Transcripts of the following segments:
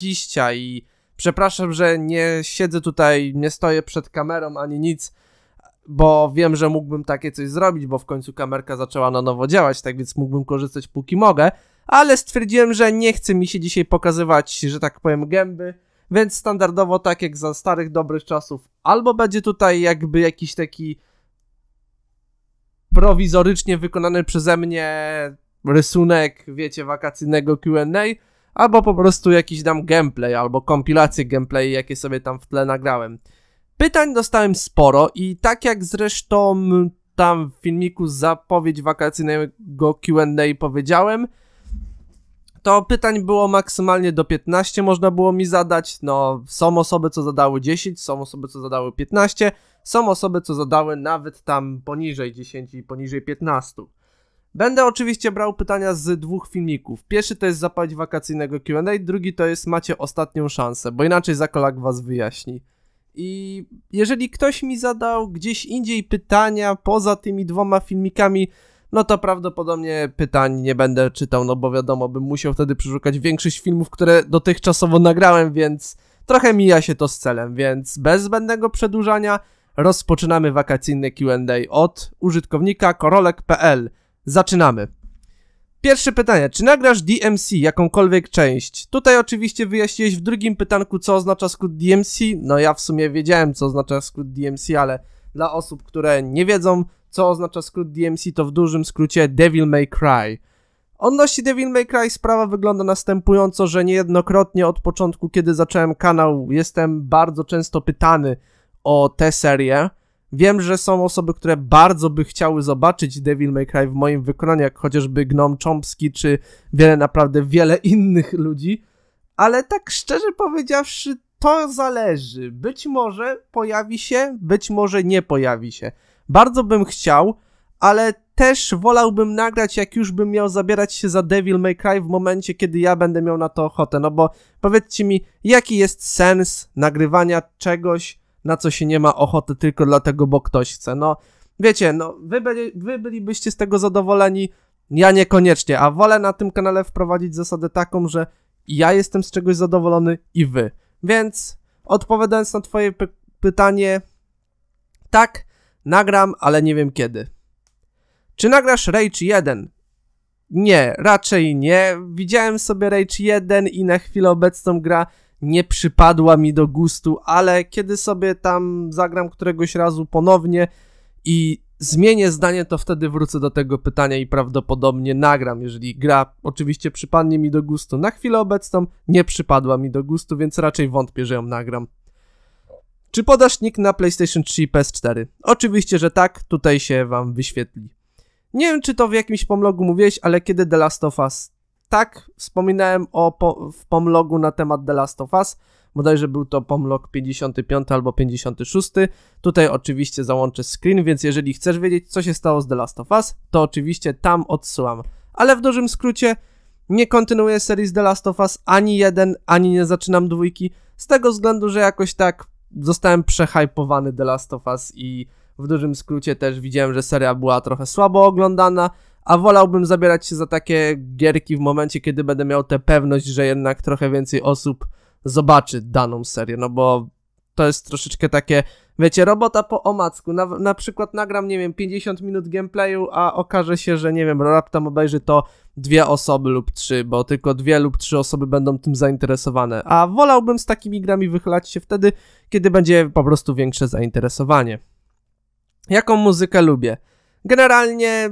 kiścia i przepraszam, że nie siedzę tutaj, nie stoję przed kamerą ani nic, bo wiem, że mógłbym takie coś zrobić, bo w końcu kamerka zaczęła na nowo działać, tak więc mógłbym korzystać póki mogę, ale stwierdziłem, że nie chce mi się dzisiaj pokazywać, że tak powiem, gęby, więc standardowo tak jak za starych dobrych czasów, albo będzie tutaj jakby jakiś taki prowizorycznie wykonany przeze mnie rysunek, wiecie, wakacyjnego Q&A, albo po prostu jakiś dam gameplay, albo kompilację gameplay, jakie sobie tam w tle nagrałem. Pytań dostałem sporo i tak jak zresztą tam w filmiku zapowiedź wakacyjnego Q&A powiedziałem, to pytań było maksymalnie do 15, można było mi zadać. No, są osoby, co zadały 10, są osoby, co zadały 15, są osoby, co zadały nawet tam poniżej 10 i poniżej 15. Będę oczywiście brał pytania z dwóch filmików. Pierwszy to jest zapowiedź wakacyjnego Q&A, drugi to jest macie ostatnią szansę, bo inaczej zakolak was wyjaśni. I jeżeli ktoś mi zadał gdzieś indziej pytania poza tymi dwoma filmikami, no to prawdopodobnie pytań nie będę czytał, no bo wiadomo, bym musiał wtedy przeszukać większość filmów, które dotychczasowo nagrałem, więc trochę mija się to z celem, więc bez zbędnego przedłużania rozpoczynamy wakacyjne Q&A od użytkownika korolek.pl. Zaczynamy. Pierwsze pytanie, czy nagrasz DMC, jakąkolwiek część? Tutaj oczywiście wyjaśniłeś w drugim pytanku, co oznacza skrót DMC. No ja w sumie wiedziałem, co oznacza skrót DMC, ale dla osób, które nie wiedzą, co oznacza skrót DMC, to w dużym skrócie Devil May Cry. Odnośnie Devil May Cry sprawa wygląda następująco, że niejednokrotnie od początku, kiedy zacząłem kanał, jestem bardzo często pytany o tę serię. Wiem, że są osoby, które bardzo by chciały zobaczyć Devil May Cry w moim wykonaniu, jak chociażby Gnom Chomsky, czy wiele, naprawdę wiele innych ludzi, ale tak szczerze powiedziawszy, to zależy. Być może pojawi się, być może nie pojawi się. Bardzo bym chciał, ale też wolałbym nagrać, jak już bym miał zabierać się za Devil May Cry w momencie, kiedy ja będę miał na to ochotę. No bo powiedzcie mi, jaki jest sens nagrywania czegoś, na co się nie ma ochoty tylko dlatego, bo ktoś chce. No, wiecie, no, wy, byli, wy bylibyście z tego zadowoleni, ja niekoniecznie, a wolę na tym kanale wprowadzić zasadę taką, że ja jestem z czegoś zadowolony i wy. Więc odpowiadając na twoje py pytanie, tak, nagram, ale nie wiem kiedy. Czy nagrasz Rage 1? Nie, raczej nie. Widziałem sobie Rage 1 i na chwilę obecną gra nie przypadła mi do gustu, ale kiedy sobie tam zagram któregoś razu ponownie i zmienię zdanie, to wtedy wrócę do tego pytania i prawdopodobnie nagram, jeżeli gra oczywiście przypadnie mi do gustu. Na chwilę obecną nie przypadła mi do gustu, więc raczej wątpię, że ją nagram. Czy podasz nick na PlayStation 3 i PS4? Oczywiście, że tak, tutaj się wam wyświetli. Nie wiem, czy to w jakimś pomlogu mówiłeś, ale kiedy The Last of Us tak, wspominałem o po, w pomlogu na temat The Last of Us. Bodajże był to pomlog 55 albo 56. Tutaj oczywiście załączę screen, więc jeżeli chcesz wiedzieć, co się stało z The Last of Us, to oczywiście tam odsyłam. Ale w dużym skrócie, nie kontynuuję serii z The Last of Us ani jeden, ani nie zaczynam dwójki, z tego względu, że jakoś tak zostałem przehypowany The Last of Us i w dużym skrócie też widziałem, że seria była trochę słabo oglądana, a wolałbym zabierać się za takie gierki w momencie, kiedy będę miał tę pewność, że jednak trochę więcej osób zobaczy daną serię, no bo to jest troszeczkę takie, wiecie, robota po omacku. Na, na przykład nagram, nie wiem, 50 minut gameplayu, a okaże się, że nie wiem, raptam obejrzy to dwie osoby lub trzy, bo tylko dwie lub trzy osoby będą tym zainteresowane. A wolałbym z takimi grami wychylać się wtedy, kiedy będzie po prostu większe zainteresowanie. Jaką muzykę lubię? Generalnie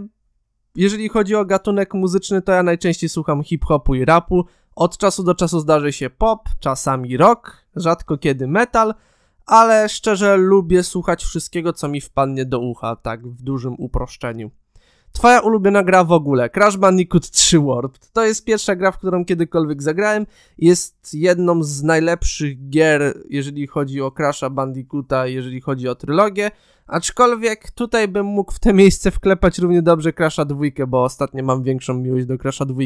jeżeli chodzi o gatunek muzyczny, to ja najczęściej słucham hip-hopu i rapu. Od czasu do czasu zdarzy się pop, czasami rock, rzadko kiedy metal, ale szczerze lubię słuchać wszystkiego, co mi wpadnie do ucha, tak w dużym uproszczeniu. Twoja ulubiona gra w ogóle, Crash Bandicoot 3 Warped. To jest pierwsza gra, w którą kiedykolwiek zagrałem. Jest jedną z najlepszych gier, jeżeli chodzi o Crasha Bandicoota, jeżeli chodzi o trylogię. Aczkolwiek tutaj bym mógł w te miejsce wklepać równie dobrze Crasha 2, bo ostatnio mam większą miłość do Crasha 2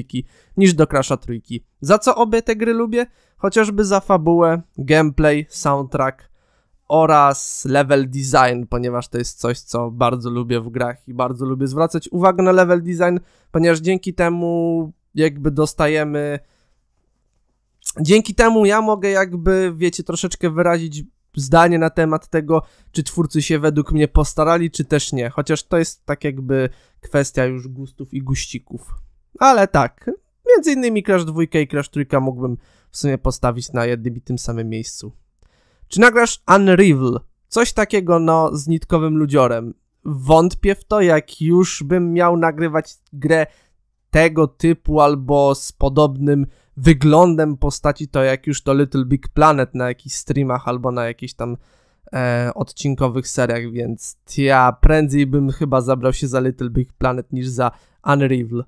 niż do Crasha 3. Za co obie te gry lubię? Chociażby za fabułę, gameplay, soundtrack, oraz level design, ponieważ to jest coś, co bardzo lubię w grach i bardzo lubię zwracać uwagę na level design, ponieważ dzięki temu jakby dostajemy. Dzięki temu ja mogę jakby, wiecie, troszeczkę wyrazić zdanie na temat tego, czy twórcy się według mnie postarali, czy też nie. Chociaż to jest tak jakby kwestia już gustów i guścików. Ale tak, między innymi Crash 2 i Crash 3 mógłbym w sumie postawić na jednym i tym samym miejscu. Czy nagrasz Unreal? Coś takiego, no, z nitkowym ludziorem. Wątpię w to, jak już bym miał nagrywać grę tego typu albo z podobnym wyglądem postaci, to jak już to Little Big Planet na jakichś streamach albo na jakichś tam e, odcinkowych seriach, więc ja prędzej bym chyba zabrał się za Little Big Planet niż za Unreal.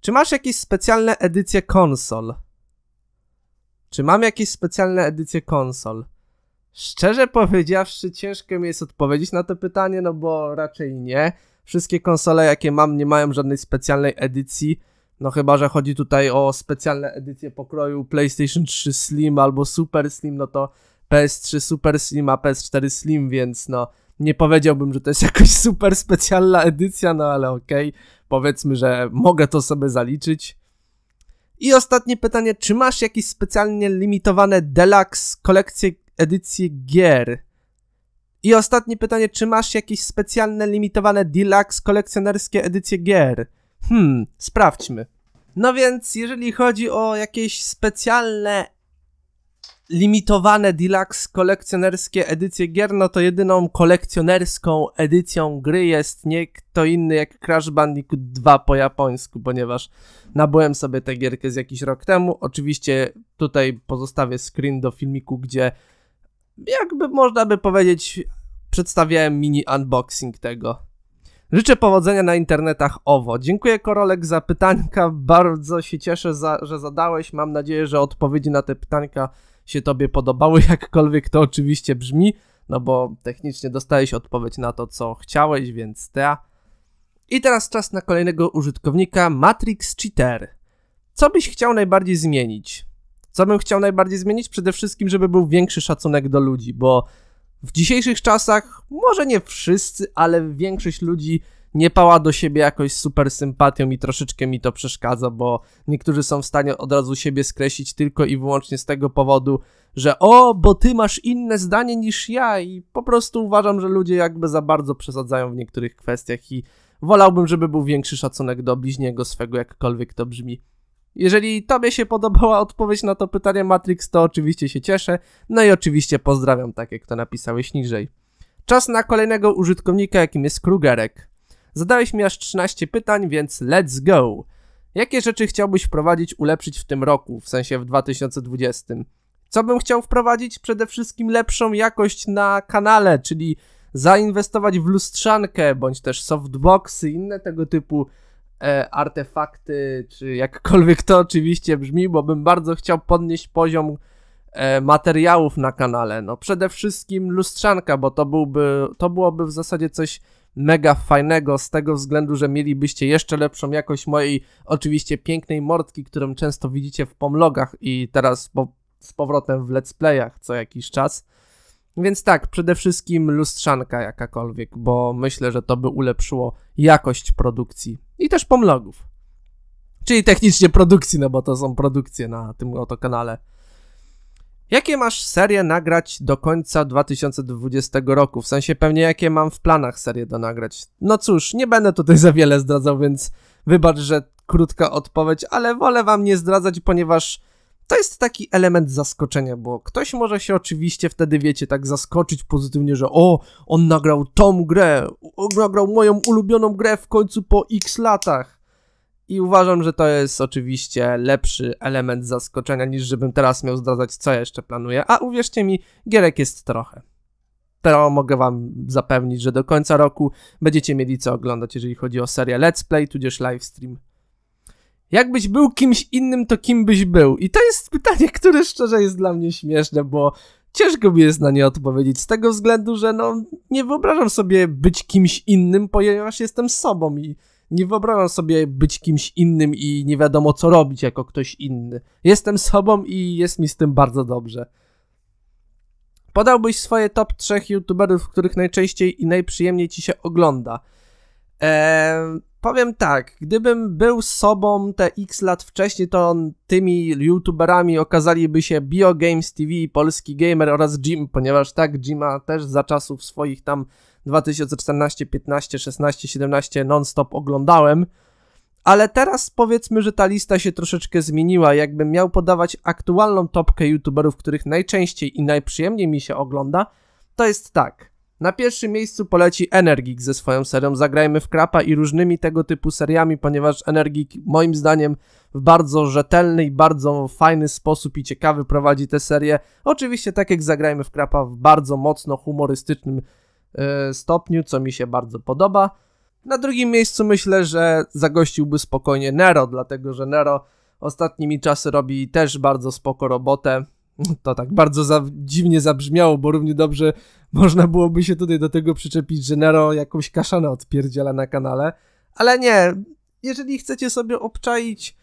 Czy masz jakieś specjalne edycje konsol? Czy mam jakieś specjalne edycje konsol? Szczerze powiedziawszy, ciężko mi jest odpowiedzieć na to pytanie, no bo raczej nie. Wszystkie konsole, jakie mam, nie mają żadnej specjalnej edycji. No chyba, że chodzi tutaj o specjalne edycje pokroju PlayStation 3 Slim albo Super Slim, no to PS3 Super Slim, a PS4 Slim, więc no nie powiedziałbym, że to jest jakaś super specjalna edycja, no ale okej, okay. powiedzmy, że mogę to sobie zaliczyć. I ostatnie pytanie, czy masz jakieś specjalnie limitowane deluxe kolekcje edycję gier. I ostatnie pytanie, czy masz jakieś specjalne, limitowane deluxe kolekcjonerskie edycje gier? Hmm, sprawdźmy. No więc, jeżeli chodzi o jakieś specjalne, limitowane deluxe kolekcjonerskie edycje gier, no to jedyną kolekcjonerską edycją gry jest nie kto inny jak Crash Bandicoot 2 po japońsku, ponieważ nabyłem sobie tę gierkę z jakiś rok temu. Oczywiście tutaj pozostawię screen do filmiku, gdzie jakby można by powiedzieć, przedstawiałem mini unboxing tego. Życzę powodzenia na internetach OWO. Dziękuję Korolek za pytanka, bardzo się cieszę, za, że zadałeś. Mam nadzieję, że odpowiedzi na te pytanka się Tobie podobały, jakkolwiek to oczywiście brzmi, no bo technicznie dostałeś odpowiedź na to, co chciałeś, więc ta. I teraz czas na kolejnego użytkownika, Matrix Cheater. Co byś chciał najbardziej zmienić? Co bym chciał najbardziej zmienić? Przede wszystkim, żeby był większy szacunek do ludzi, bo w dzisiejszych czasach, może nie wszyscy, ale większość ludzi nie pała do siebie jakoś super sympatią i troszeczkę mi to przeszkadza, bo niektórzy są w stanie od razu siebie skreślić tylko i wyłącznie z tego powodu, że o, bo ty masz inne zdanie niż ja i po prostu uważam, że ludzie jakby za bardzo przesadzają w niektórych kwestiach i wolałbym, żeby był większy szacunek do bliźniego swego, jakkolwiek to brzmi. Jeżeli Tobie się podobała odpowiedź na to pytanie Matrix, to oczywiście się cieszę. No i oczywiście pozdrawiam tak, jak to napisałeś niżej. Czas na kolejnego użytkownika, jakim jest Krugerek. Zadałeś mi aż 13 pytań, więc let's go! Jakie rzeczy chciałbyś wprowadzić, ulepszyć w tym roku, w sensie w 2020? Co bym chciał wprowadzić? Przede wszystkim lepszą jakość na kanale, czyli zainwestować w lustrzankę, bądź też softboxy, inne tego typu E, artefakty, czy jakkolwiek to oczywiście brzmi, bo bym bardzo chciał podnieść poziom e, materiałów na kanale. No przede wszystkim lustrzanka, bo to byłby, to byłoby w zasadzie coś mega fajnego z tego względu, że mielibyście jeszcze lepszą jakość mojej oczywiście pięknej mordki, którą często widzicie w pomlogach i teraz po, z powrotem w let's playach co jakiś czas. Więc tak, przede wszystkim lustrzanka jakakolwiek, bo myślę, że to by ulepszyło jakość produkcji i też pomlogów. Czyli technicznie produkcji, no bo to są produkcje na tym oto kanale. Jakie masz serie nagrać do końca 2020 roku? W sensie pewnie jakie mam w planach serie do nagrać. No cóż, nie będę tutaj za wiele zdradzał, więc wybacz, że krótka odpowiedź, ale wolę wam nie zdradzać, ponieważ to jest taki element zaskoczenia, bo ktoś może się oczywiście wtedy, wiecie, tak zaskoczyć pozytywnie, że o, on nagrał tą grę, nagrał moją ulubioną grę w końcu po x latach. I uważam, że to jest oczywiście lepszy element zaskoczenia, niż żebym teraz miał zdradzać, co jeszcze planuję. A uwierzcie mi, gierek jest trochę. To mogę wam zapewnić, że do końca roku będziecie mieli co oglądać, jeżeli chodzi o serię Let's Play, tudzież livestream Jakbyś był kimś innym, to kim byś był? I to jest pytanie, które szczerze jest dla mnie śmieszne, bo ciężko mi jest na nie odpowiedzieć z tego względu, że no nie wyobrażam sobie być kimś innym, ponieważ jestem sobą i nie wyobrażam sobie być kimś innym i nie wiadomo co robić jako ktoś inny. Jestem sobą i jest mi z tym bardzo dobrze. Podałbyś swoje top 3 youtuberów, których najczęściej i najprzyjemniej ci się ogląda powiem tak, gdybym był sobą te x lat wcześniej, to tymi youtuberami okazaliby się Biogames TV, Polski Gamer oraz Jim, ponieważ tak, Jima też za czasów swoich tam 2014, 15, 16, 17 non-stop oglądałem. Ale teraz powiedzmy, że ta lista się troszeczkę zmieniła. Jakbym miał podawać aktualną topkę youtuberów, których najczęściej i najprzyjemniej mi się ogląda, to jest tak. Na pierwszym miejscu poleci Energik ze swoją serią Zagrajmy w Krapa i różnymi tego typu seriami, ponieważ Energik moim zdaniem w bardzo rzetelny i bardzo fajny sposób i ciekawy prowadzi tę serię. Oczywiście tak jak Zagrajmy w Krapa w bardzo mocno humorystycznym yy, stopniu, co mi się bardzo podoba. Na drugim miejscu myślę, że zagościłby spokojnie Nero, dlatego że Nero ostatnimi czasy robi też bardzo spoko robotę. To tak bardzo za, dziwnie zabrzmiało, bo równie dobrze można byłoby się tutaj do tego przyczepić, że Nero jakąś kaszanę odpierdziela na kanale. Ale nie, jeżeli chcecie sobie obczaić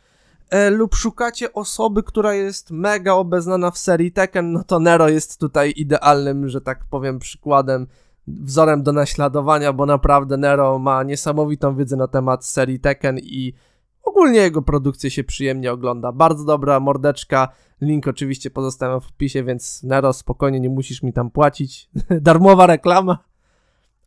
e, lub szukacie osoby, która jest mega obeznana w serii Tekken, no to Nero jest tutaj idealnym, że tak powiem, przykładem, wzorem do naśladowania, bo naprawdę Nero ma niesamowitą wiedzę na temat serii Tekken i Ogólnie jego produkcję się przyjemnie ogląda. Bardzo dobra mordeczka. Link oczywiście pozostałem w wpisie, więc Nero, spokojnie, nie musisz mi tam płacić. Darmowa reklama.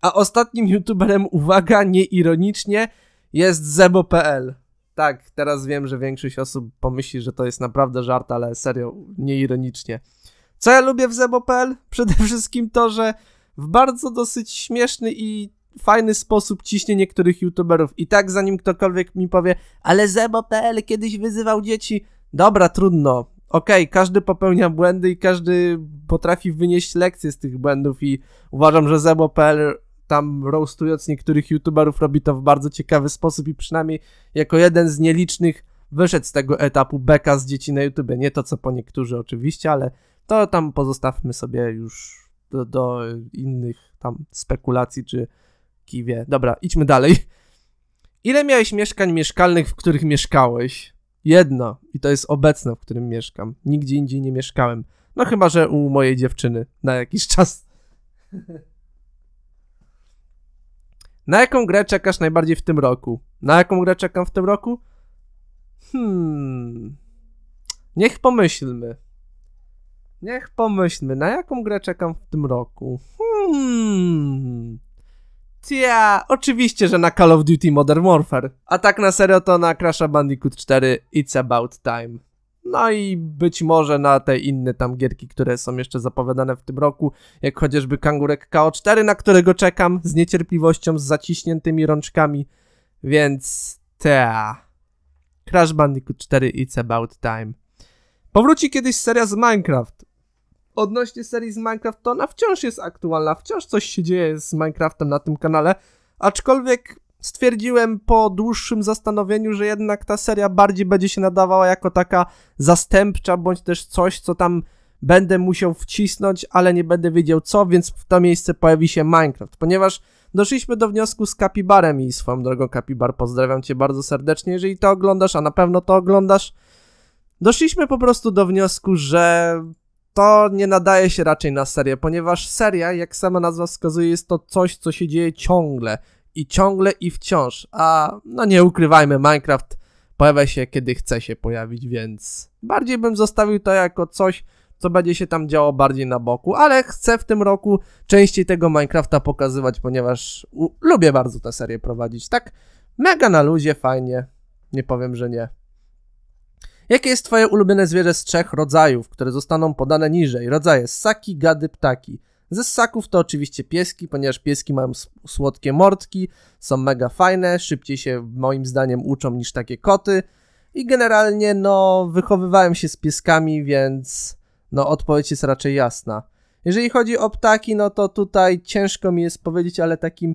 A ostatnim youtuberem, uwaga, nieironicznie, jest zebo.pl. Tak, teraz wiem, że większość osób pomyśli, że to jest naprawdę żart, ale serio, nieironicznie. Co ja lubię w zebo.pl? Przede wszystkim to, że w bardzo dosyć śmieszny i fajny sposób ciśnie niektórych youtuberów. I tak zanim ktokolwiek mi powie, ale Zebo.pl kiedyś wyzywał dzieci. Dobra, trudno. Okej, okay, każdy popełnia błędy i każdy potrafi wynieść lekcje z tych błędów i uważam, że Zebo.pl tam roastując niektórych youtuberów robi to w bardzo ciekawy sposób i przynajmniej jako jeden z nielicznych wyszedł z tego etapu beka z dzieci na YouTube. Nie to, co po niektórzy oczywiście, ale to tam pozostawmy sobie już do, do innych tam spekulacji czy kiwie. Dobra, idźmy dalej. Ile miałeś mieszkań mieszkalnych, w których mieszkałeś? Jedno. I to jest obecne, w którym mieszkam. Nigdzie indziej nie mieszkałem. No chyba, że u mojej dziewczyny. Na jakiś czas. Na jaką grę czekasz najbardziej w tym roku? Na jaką grę czekam w tym roku? Hmm. Niech pomyślmy. Niech pomyślmy, na jaką grę czekam w tym roku. Hmm. Tja, oczywiście, że na Call of Duty Modern Warfare. A tak na serio to na Crash Bandicoot 4 It's About Time. No i być może na te inne tam gierki, które są jeszcze zapowiadane w tym roku, jak chociażby Kangurek KO4, na którego czekam z niecierpliwością, z zaciśniętymi rączkami. Więc tea. Crash Bandicoot 4 It's About Time. Powróci kiedyś seria z Minecraft odnośnie serii z Minecraft, to ona wciąż jest aktualna, wciąż coś się dzieje z Minecraftem na tym kanale, aczkolwiek stwierdziłem po dłuższym zastanowieniu, że jednak ta seria bardziej będzie się nadawała jako taka zastępcza, bądź też coś, co tam będę musiał wcisnąć, ale nie będę wiedział co, więc w to miejsce pojawi się Minecraft, ponieważ doszliśmy do wniosku z Kapibarem i swoją drogą Kapibar, pozdrawiam cię bardzo serdecznie, jeżeli to oglądasz, a na pewno to oglądasz, doszliśmy po prostu do wniosku, że to nie nadaje się raczej na serię, ponieważ seria, jak sama nazwa wskazuje, jest to coś, co się dzieje ciągle i ciągle i wciąż, a no nie ukrywajmy, Minecraft pojawia się kiedy chce się pojawić, więc bardziej bym zostawił to jako coś, co będzie się tam działo bardziej na boku, ale chcę w tym roku częściej tego Minecrafta pokazywać, ponieważ lubię bardzo tę serię prowadzić, tak mega na luzie, fajnie, nie powiem, że nie. Jakie jest twoje ulubione zwierzę z trzech rodzajów, które zostaną podane niżej? Rodzaje ssaki, gady, ptaki. Ze ssaków to oczywiście pieski, ponieważ pieski mają słodkie mordki, są mega fajne, szybciej się moim zdaniem uczą niż takie koty. I generalnie, no, wychowywałem się z pieskami, więc no, odpowiedź jest raczej jasna. Jeżeli chodzi o ptaki, no to tutaj ciężko mi jest powiedzieć, ale takim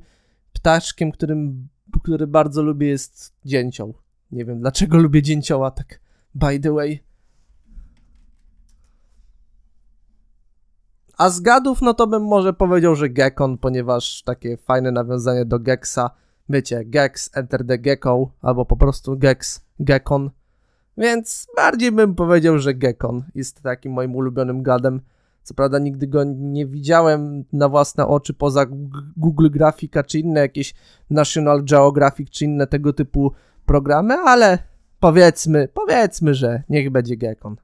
ptaszkiem, którym, który bardzo lubię jest dzięcioł. Nie wiem dlaczego lubię dzięcioła tak by the way. A z gadów, no to bym może powiedział, że Gekon, ponieważ takie fajne nawiązanie do geksa, Wiecie, Gex, Enter the Gecko, albo po prostu Gex, Gekon. Więc bardziej bym powiedział, że Gekon jest takim moim ulubionym gadem. Co prawda nigdy go nie widziałem na własne oczy poza Google Grafika czy inne jakieś National Geographic czy inne tego typu programy, ale Powiedzmy, powiedzmy, że niech będzie Gekon.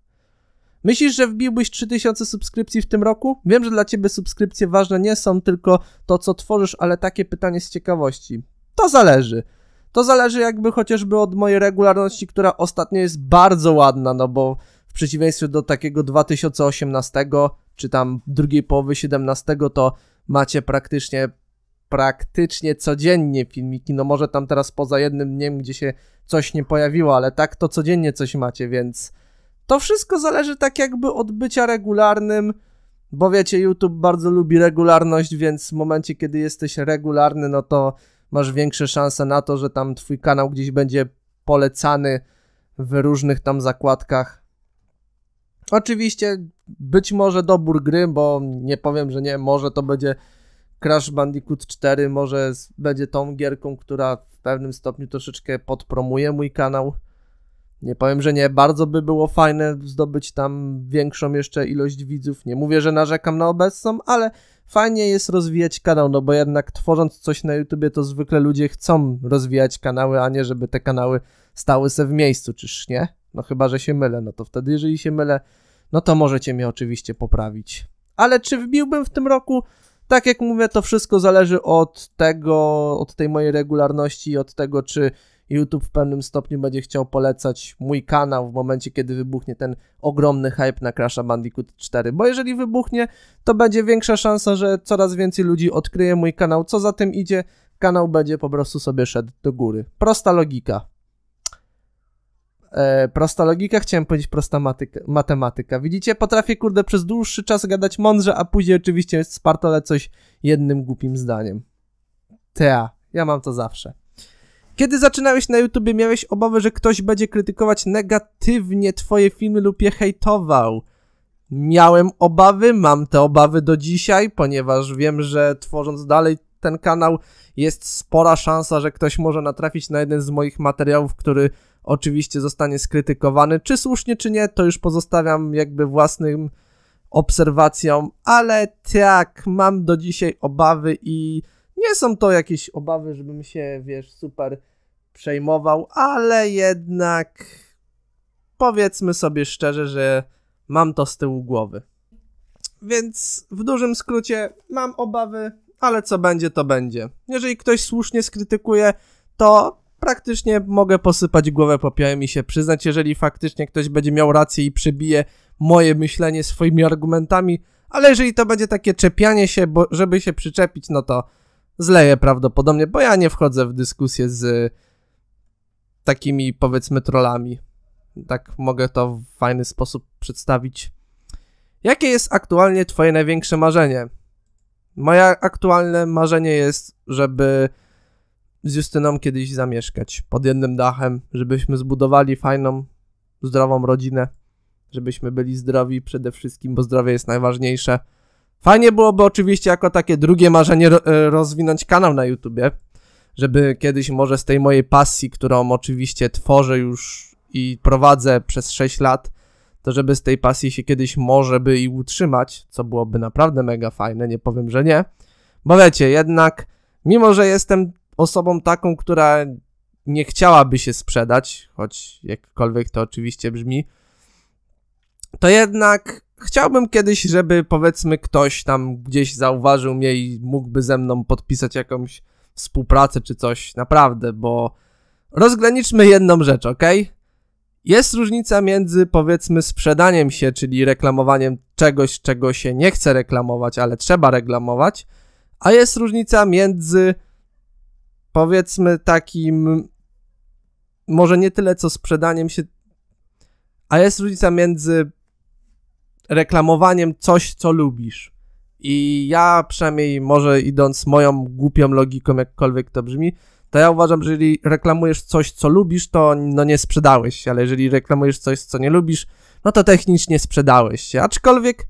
Myślisz, że wbiłbyś 3000 subskrypcji w tym roku? Wiem, że dla ciebie subskrypcje ważne nie są tylko to, co tworzysz, ale takie pytanie z ciekawości. To zależy. To zależy jakby chociażby od mojej regularności, która ostatnio jest bardzo ładna, no bo w przeciwieństwie do takiego 2018 czy tam drugiej połowy 17 to macie praktycznie praktycznie codziennie filmiki. No może tam teraz poza jednym dniem, gdzie się coś nie pojawiło, ale tak to codziennie coś macie, więc to wszystko zależy tak jakby od bycia regularnym, bo wiecie, YouTube bardzo lubi regularność, więc w momencie, kiedy jesteś regularny, no to masz większe szanse na to, że tam twój kanał gdzieś będzie polecany w różnych tam zakładkach. Oczywiście być może dobór gry, bo nie powiem, że nie, może to będzie Crash Bandicoot 4 może będzie tą gierką, która w pewnym stopniu troszeczkę podpromuje mój kanał. Nie powiem, że nie, bardzo by było fajne zdobyć tam większą jeszcze ilość widzów. Nie mówię, że narzekam na obecną, ale fajnie jest rozwijać kanał, no bo jednak tworząc coś na YouTubie, to zwykle ludzie chcą rozwijać kanały, a nie żeby te kanały stały się w miejscu, czyż nie? No chyba, że się mylę, no to wtedy, jeżeli się mylę, no to możecie mnie oczywiście poprawić. Ale czy wbiłbym w tym roku tak jak mówię, to wszystko zależy od tego, od tej mojej regularności i od tego, czy YouTube w pewnym stopniu będzie chciał polecać mój kanał w momencie, kiedy wybuchnie ten ogromny hype na Crash Bandicoot 4. Bo jeżeli wybuchnie, to będzie większa szansa, że coraz więcej ludzi odkryje mój kanał. Co za tym idzie, kanał będzie po prostu sobie szedł do góry. Prosta logika. E, prosta logika, chciałem powiedzieć prosta matyka, matematyka. Widzicie, potrafię kurde przez dłuższy czas gadać mądrze, a później oczywiście spartolę coś jednym głupim zdaniem. Tea, ja mam to zawsze. Kiedy zaczynałeś na YouTubie, miałeś obawy, że ktoś będzie krytykować negatywnie twoje filmy lub je hejtował. Miałem obawy, mam te obawy do dzisiaj, ponieważ wiem, że tworząc dalej ten kanał, jest spora szansa, że ktoś może natrafić na jeden z moich materiałów, który oczywiście zostanie skrytykowany. Czy słusznie, czy nie, to już pozostawiam jakby własnym obserwacjom, ale tak, mam do dzisiaj obawy i nie są to jakieś obawy, żebym się, wiesz, super przejmował, ale jednak powiedzmy sobie szczerze, że mam to z tyłu głowy. Więc w dużym skrócie mam obawy, ale co będzie, to będzie. Jeżeli ktoś słusznie skrytykuje, to praktycznie mogę posypać głowę popiołem i się przyznać, jeżeli faktycznie ktoś będzie miał rację i przebije moje myślenie swoimi argumentami, ale jeżeli to będzie takie czepianie się, bo żeby się przyczepić, no to zleję prawdopodobnie, bo ja nie wchodzę w dyskusję z takimi powiedzmy trollami. Tak mogę to w fajny sposób przedstawić. Jakie jest aktualnie twoje największe marzenie? Moje aktualne marzenie jest, żeby z Justyną kiedyś zamieszkać pod jednym dachem, żebyśmy zbudowali fajną, zdrową rodzinę, żebyśmy byli zdrowi przede wszystkim, bo zdrowie jest najważniejsze. Fajnie byłoby oczywiście jako takie drugie marzenie e, rozwinąć kanał na YouTubie, żeby kiedyś może z tej mojej pasji, którą oczywiście tworzę już i prowadzę przez 6 lat, to żeby z tej pasji się kiedyś może by i utrzymać, co byłoby naprawdę mega fajne, nie powiem, że nie. Bo wiecie, jednak, mimo że jestem osobą taką, która nie chciałaby się sprzedać, choć jakkolwiek to oczywiście brzmi, to jednak chciałbym kiedyś, żeby powiedzmy ktoś tam gdzieś zauważył mnie i mógłby ze mną podpisać jakąś współpracę czy coś, naprawdę, bo rozgraniczmy jedną rzecz, ok? Jest różnica między powiedzmy sprzedaniem się, czyli reklamowaniem czegoś, czego się nie chce reklamować, ale trzeba reklamować, a jest różnica między powiedzmy takim może nie tyle co sprzedaniem się, a jest różnica między reklamowaniem coś, co lubisz. I ja przynajmniej może idąc moją głupią logiką, jakkolwiek to brzmi, to ja uważam, że jeżeli reklamujesz coś, co lubisz, to no nie sprzedałeś się, ale jeżeli reklamujesz coś, co nie lubisz, no to technicznie sprzedałeś się. Aczkolwiek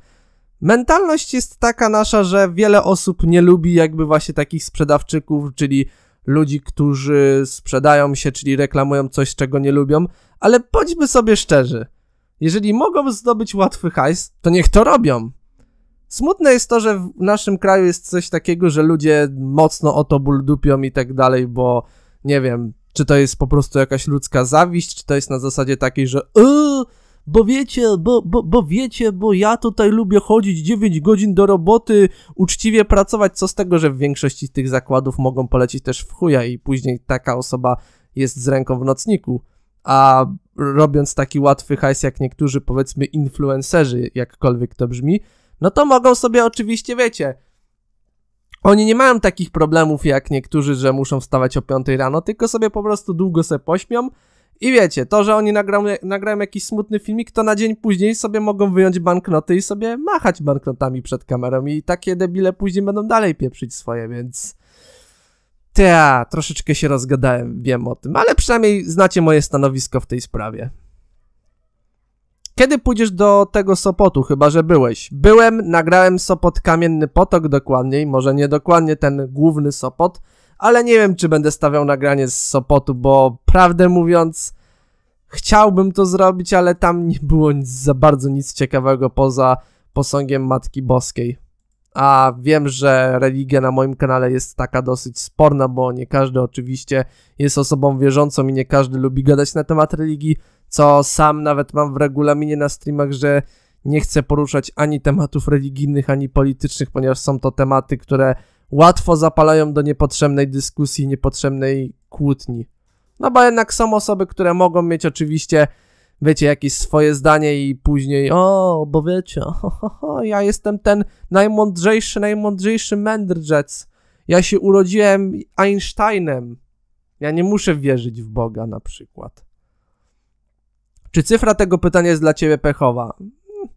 mentalność jest taka nasza, że wiele osób nie lubi jakby właśnie takich sprzedawczyków, czyli ludzi, którzy sprzedają się, czyli reklamują coś, czego nie lubią, ale bądźmy sobie szczerzy. Jeżeli mogą zdobyć łatwy hajs, to niech to robią. Smutne jest to, że w naszym kraju jest coś takiego, że ludzie mocno o to buldupią i tak dalej, bo nie wiem, czy to jest po prostu jakaś ludzka zawiść, czy to jest na zasadzie takiej, że yy, bo wiecie, bo, bo, bo wiecie, bo ja tutaj lubię chodzić 9 godzin do roboty, uczciwie pracować, co z tego, że w większości tych zakładów mogą polecić też w chuja i później taka osoba jest z ręką w nocniku. A robiąc taki łatwy hajs jak niektórzy, powiedzmy, influencerzy, jakkolwiek to brzmi, no to mogą sobie oczywiście, wiecie, oni nie mają takich problemów jak niektórzy, że muszą wstawać o 5 rano, tylko sobie po prostu długo se pośmią i wiecie, to, że oni nagrają, nagrają jakiś smutny filmik, to na dzień później sobie mogą wyjąć banknoty i sobie machać banknotami przed kamerą i takie debile później będą dalej pieprzyć swoje, więc... Ta, troszeczkę się rozgadałem, wiem o tym, ale przynajmniej znacie moje stanowisko w tej sprawie. Kiedy pójdziesz do tego Sopotu, chyba że byłeś? Byłem, nagrałem Sopot Kamienny Potok dokładniej, może nie dokładnie ten główny Sopot, ale nie wiem, czy będę stawiał nagranie z Sopotu, bo prawdę mówiąc, chciałbym to zrobić, ale tam nie było nic, za bardzo nic ciekawego poza posągiem Matki Boskiej a wiem, że religia na moim kanale jest taka dosyć sporna, bo nie każdy oczywiście jest osobą wierzącą i nie każdy lubi gadać na temat religii, co sam nawet mam w regulaminie na streamach, że nie chcę poruszać ani tematów religijnych, ani politycznych, ponieważ są to tematy, które łatwo zapalają do niepotrzebnej dyskusji, niepotrzebnej kłótni. No bo jednak są osoby, które mogą mieć oczywiście wiecie, jakieś swoje zdanie i później, o, bo wiecie, ho, ho, ho, ja jestem ten najmądrzejszy, najmądrzejszy mędrzec. Ja się urodziłem Einsteinem. Ja nie muszę wierzyć w Boga na przykład. Czy cyfra tego pytania jest dla ciebie pechowa? Hmm.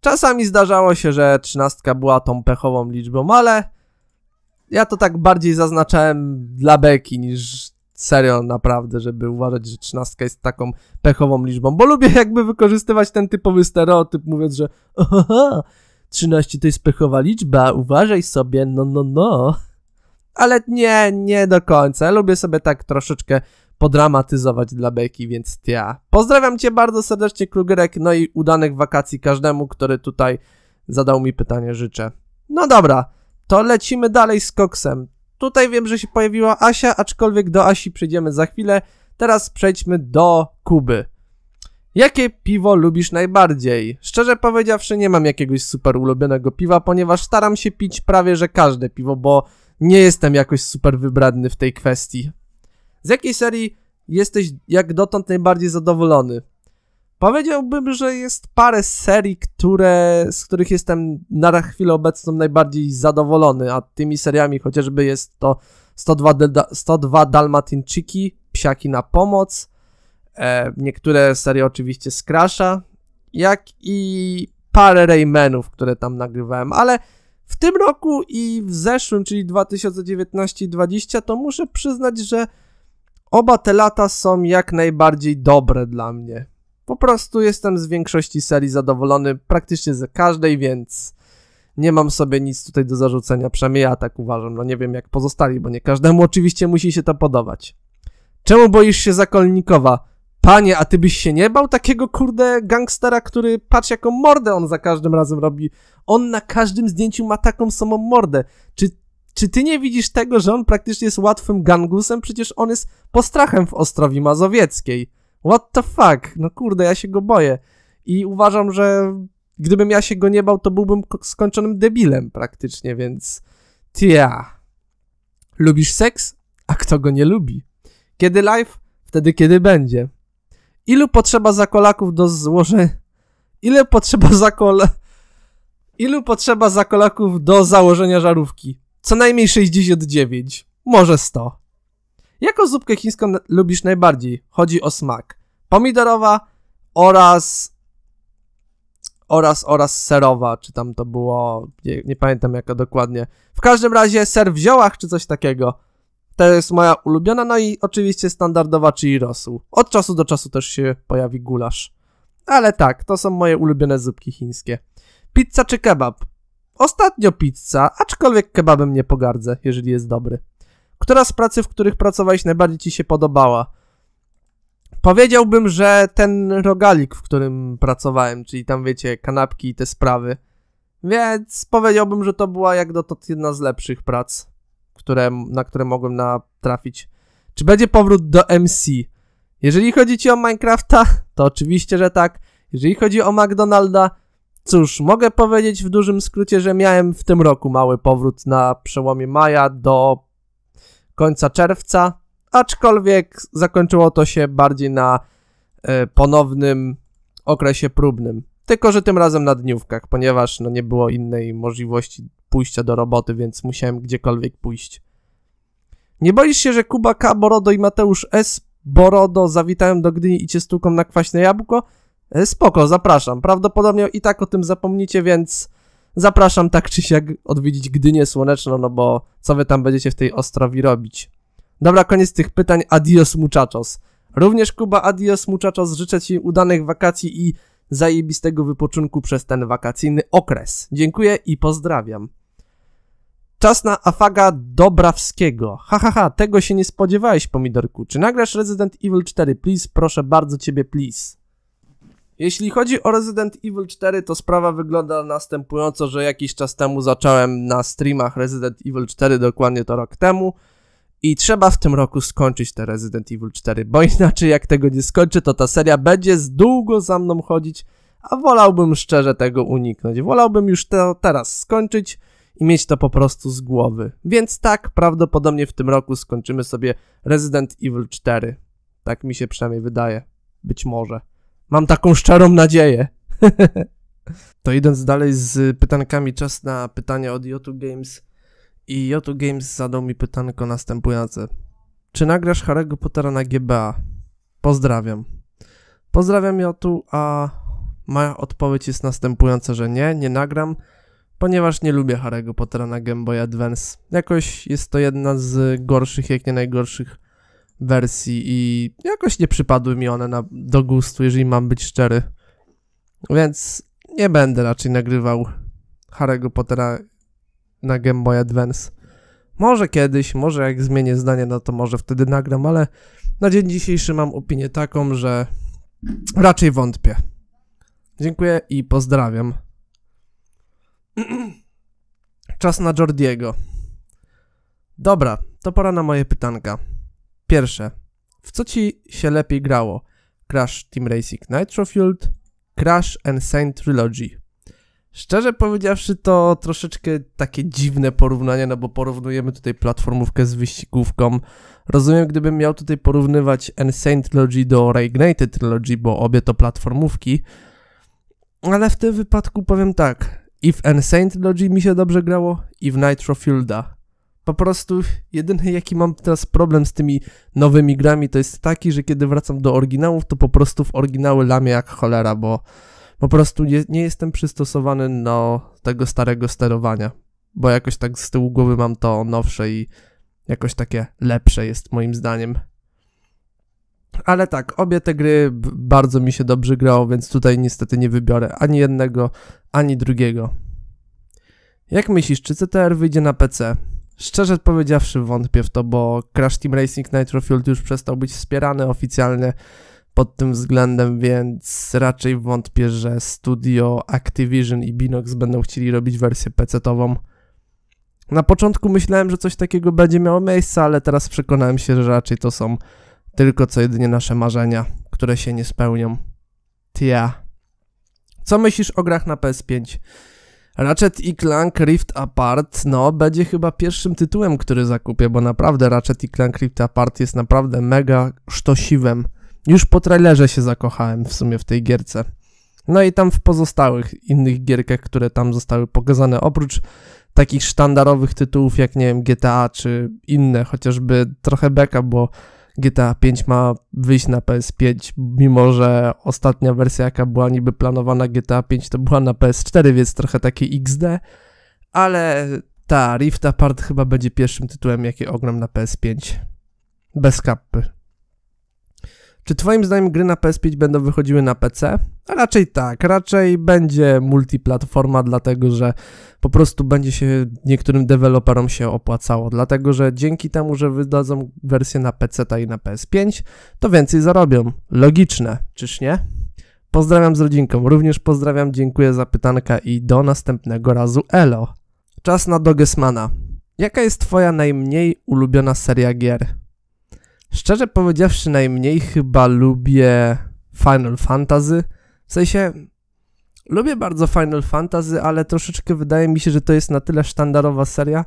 Czasami zdarzało się, że trzynastka była tą pechową liczbą, ale ja to tak bardziej zaznaczałem dla beki niż serio naprawdę, żeby uważać, że trzynastka jest taką pechową liczbą, bo lubię jakby wykorzystywać ten typowy stereotyp, mówiąc, że ohoho, 13 to jest pechowa liczba, uważaj sobie, no, no, no. Ale nie, nie do końca. Ja lubię sobie tak troszeczkę podramatyzować dla beki, więc ja. Pozdrawiam cię bardzo serdecznie, Krugerek, no i udanych wakacji każdemu, który tutaj zadał mi pytanie, życzę. No dobra, to lecimy dalej z koksem. Tutaj wiem, że się pojawiła Asia, aczkolwiek do Asi przejdziemy za chwilę. Teraz przejdźmy do Kuby. Jakie piwo lubisz najbardziej? Szczerze powiedziawszy, nie mam jakiegoś super ulubionego piwa, ponieważ staram się pić prawie że każde piwo, bo nie jestem jakoś super wybradny w tej kwestii. Z jakiej serii jesteś jak dotąd najbardziej zadowolony? Powiedziałbym, że jest parę serii, które, z których jestem na chwilę obecną najbardziej zadowolony, a tymi seriami chociażby jest to 102, 102 Dalmatinczyki, Psiaki na pomoc, e, niektóre serie oczywiście skrasza, jak i parę Raymanów, które tam nagrywałem, ale w tym roku i w zeszłym, czyli 2019 2020, to muszę przyznać, że oba te lata są jak najbardziej dobre dla mnie. Po prostu jestem z większości serii zadowolony, praktycznie ze każdej, więc nie mam sobie nic tutaj do zarzucenia, przynajmniej ja tak uważam. No nie wiem jak pozostali, bo nie każdemu oczywiście musi się to podobać. Czemu boisz się zakolnikowa? Panie, a ty byś się nie bał takiego kurde gangstera, który patrz jaką mordę on za każdym razem robi. On na każdym zdjęciu ma taką samą mordę. Czy, czy ty nie widzisz tego, że on praktycznie jest łatwym gangusem? Przecież on jest postrachem w Ostrowi Mazowieckiej. What the fuck? No kurde, ja się go boję. I uważam, że gdybym ja się go nie bał, to byłbym skończonym debilem praktycznie, więc... Tia. Lubisz seks? A kto go nie lubi? Kiedy live? Wtedy, kiedy będzie. Ilu potrzeba zakolaków do złożenia... Ile potrzeba zakol... Ilu potrzeba zakolaków do założenia żarówki? Co najmniej 69, może 100. Jaką zupkę chińską lubisz najbardziej? Chodzi o smak. Pomidorowa oraz oraz, oraz serowa, czy tam to było, nie, nie, pamiętam jaka dokładnie. W każdym razie ser w ziołach, czy coś takiego. To jest moja ulubiona, no i oczywiście standardowa, czyli rosół. Od czasu do czasu też się pojawi gulasz. Ale tak, to są moje ulubione zupki chińskie. Pizza czy kebab? Ostatnio pizza, aczkolwiek kebabem nie pogardzę, jeżeli jest dobry. Która z pracy, w których pracowałeś, najbardziej ci się podobała? Powiedziałbym, że ten rogalik, w którym pracowałem, czyli tam wiecie, kanapki i te sprawy. Więc powiedziałbym, że to była jak dotąd jedna z lepszych prac, które, na które mogłem natrafić. Czy będzie powrót do MC? Jeżeli chodzi ci o Minecrafta, to oczywiście, że tak. Jeżeli chodzi o McDonalda, cóż, mogę powiedzieć w dużym skrócie, że miałem w tym roku mały powrót na przełomie maja do końca czerwca, aczkolwiek zakończyło to się bardziej na e, ponownym okresie próbnym. Tylko, że tym razem na dniówkach, ponieważ no, nie było innej możliwości pójścia do roboty, więc musiałem gdziekolwiek pójść. Nie boisz się, że Kuba K. Borodo i Mateusz S. Borodo zawitają do Gdyni i cię stuką na kwaśne jabłko? E, spoko, zapraszam. Prawdopodobnie i tak o tym zapomnicie, więc Zapraszam tak czy siak odwiedzić Gdynię Słoneczną, no bo co wy tam będziecie w tej Ostrowi robić. Dobra, koniec tych pytań. Adios muchachos. Również Kuba, adios muchachos. Życzę ci udanych wakacji i zajebistego wypoczynku przez ten wakacyjny okres. Dziękuję i pozdrawiam. Czas na Afaga Dobrawskiego. Hahaha, ha, ha, tego się nie spodziewałeś, Pomidorku. Czy nagrasz Resident Evil 4, please? Proszę bardzo ciebie, please. Jeśli chodzi o Resident Evil 4, to sprawa wygląda następująco, że jakiś czas temu zacząłem na streamach Resident Evil 4, dokładnie to rok temu. I trzeba w tym roku skończyć te Resident Evil 4, bo inaczej jak tego nie skończę, to ta seria będzie z długo za mną chodzić, a wolałbym szczerze tego uniknąć. Wolałbym już to teraz skończyć i mieć to po prostu z głowy. Więc tak, prawdopodobnie w tym roku skończymy sobie Resident Evil 4. Tak mi się przynajmniej wydaje. Być może. Mam taką szczerą nadzieję. to idąc dalej z pytankami, czas na pytanie od Yotu Games. I Yotu Games zadał mi pytanko następujące. Czy nagrasz Harry'ego Pottera na GBA? Pozdrawiam. Pozdrawiam Jotu, a moja odpowiedź jest następująca, że nie, nie nagram, ponieważ nie lubię Harry'ego Pottera na Game Boy Advance. Jakoś jest to jedna z gorszych, jak nie najgorszych wersji i jakoś nie przypadły mi one na, do gustu, jeżeli mam być szczery. Więc nie będę raczej nagrywał Harry'ego Pottera na Game Boy Advance. Może kiedyś, może jak zmienię zdanie, no to może wtedy nagram, ale na dzień dzisiejszy mam opinię taką, że raczej wątpię. Dziękuję i pozdrawiam. Czas na Jordiego. Dobra, to pora na moje pytanka. Pierwsze, w co ci się lepiej grało? Crash Team Racing Nitro Fueled, Crash and Saint Trilogy. Szczerze powiedziawszy, to troszeczkę takie dziwne porównanie, no bo porównujemy tutaj platformówkę z wyścigówką. Rozumiem, gdybym miał tutaj porównywać Insane Trilogy do Reignited Trilogy, bo obie to platformówki. Ale w tym wypadku powiem tak, i w Insane Trilogy mi się dobrze grało, i w Nitro Fielda po prostu jedyny jaki mam teraz problem z tymi nowymi grami to jest taki, że kiedy wracam do oryginałów, to po prostu w oryginały lamię jak cholera, bo po prostu nie, nie jestem przystosowany do tego starego sterowania, bo jakoś tak z tyłu głowy mam to nowsze i jakoś takie lepsze jest moim zdaniem. Ale tak, obie te gry bardzo mi się dobrze grało, więc tutaj niestety nie wybiorę ani jednego, ani drugiego. Jak myślisz, czy CTR wyjdzie na PC? Szczerze powiedziawszy, wątpię w to, bo Crash Team Racing Nitro Fueled już przestał być wspierany oficjalnie pod tym względem, więc raczej wątpię, że studio Activision i Binox będą chcieli robić wersję PC-tową. Na początku myślałem, że coś takiego będzie miało miejsce, ale teraz przekonałem się, że raczej to są tylko co jedynie nasze marzenia, które się nie spełnią. Tia. Co myślisz o grach na PS5? Ratchet i Clank Rift Apart, no, będzie chyba pierwszym tytułem, który zakupię, bo naprawdę Ratchet i Clank Rift Apart jest naprawdę mega sztosiwem. Już po trailerze się zakochałem w sumie w tej gierce. No i tam w pozostałych innych gierkach, które tam zostały pokazane, oprócz takich sztandarowych tytułów jak, nie wiem, GTA czy inne, chociażby trochę beka, bo GTA 5 ma wyjść na PS5, mimo że ostatnia wersja, jaka była niby planowana GTA 5, to była na PS4, więc trochę takie XD, ale ta Rift Apart chyba będzie pierwszym tytułem, jaki ogram na PS5. Bez kapy. Czy Twoim zdaniem gry na PS5 będą wychodziły na PC? Raczej tak, raczej będzie multiplatforma, dlatego że po prostu będzie się niektórym deweloperom się opłacało, dlatego że dzięki temu, że wydadzą wersję na PC i na PS5, to więcej zarobią. Logiczne, czyż nie? Pozdrawiam z rodzinką, również pozdrawiam, dziękuję za pytanka i do następnego razu, elo! Czas na Dogesmana. Jaka jest Twoja najmniej ulubiona seria gier? Szczerze powiedziawszy, najmniej chyba lubię Final Fantasy. W sensie lubię bardzo Final Fantasy, ale troszeczkę wydaje mi się, że to jest na tyle sztandarowa seria,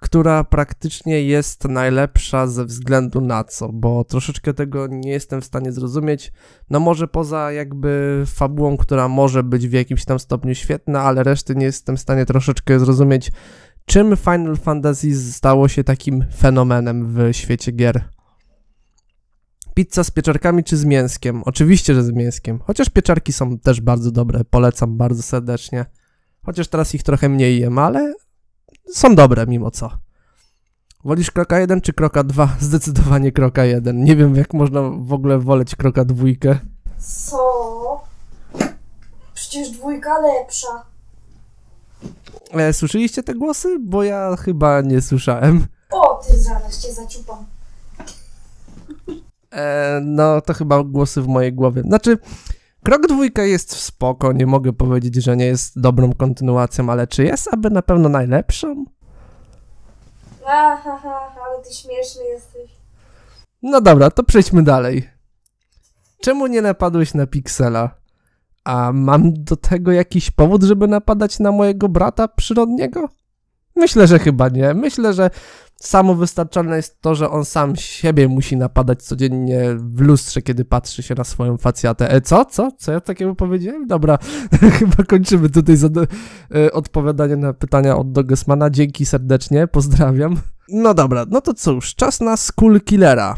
która praktycznie jest najlepsza ze względu na co, bo troszeczkę tego nie jestem w stanie zrozumieć. No może poza jakby fabułą, która może być w jakimś tam stopniu świetna, ale reszty nie jestem w stanie troszeczkę zrozumieć, czym Final Fantasy stało się takim fenomenem w świecie gier. Pizza z pieczarkami czy z mięskiem? Oczywiście, że z mięskiem. Chociaż pieczarki są też bardzo dobre, polecam bardzo serdecznie. Chociaż teraz ich trochę mniej jem, ale są dobre mimo co. Wolisz kroka 1 czy kroka 2? Zdecydowanie kroka 1. Nie wiem, jak można w ogóle woleć kroka dwójkę. Co? Przecież dwójka lepsza. E, słyszeliście te głosy? Bo ja chyba nie słyszałem. O, ty zaraz cię zaciupam. E, no to chyba głosy w mojej głowie. Znaczy, Krok dwójka jest w spoko, nie mogę powiedzieć, że nie jest dobrą kontynuacją, ale czy jest aby na pewno najlepszą? Aha, ale ty śmieszny jesteś. No dobra, to przejdźmy dalej. Czemu nie napadłeś na Pixela? A mam do tego jakiś powód, żeby napadać na mojego brata przyrodniego? Myślę, że chyba nie. Myślę, że samowystarczalne jest to, że on sam siebie musi napadać codziennie w lustrze, kiedy patrzy się na swoją facjatę. E, co? Co? Co ja takiego powiedziałem? Dobra, chyba kończymy tutaj e, odpowiadanie na pytania od Dogesmana. Dzięki serdecznie, pozdrawiam. No dobra, no to cóż, czas na Skull Killera.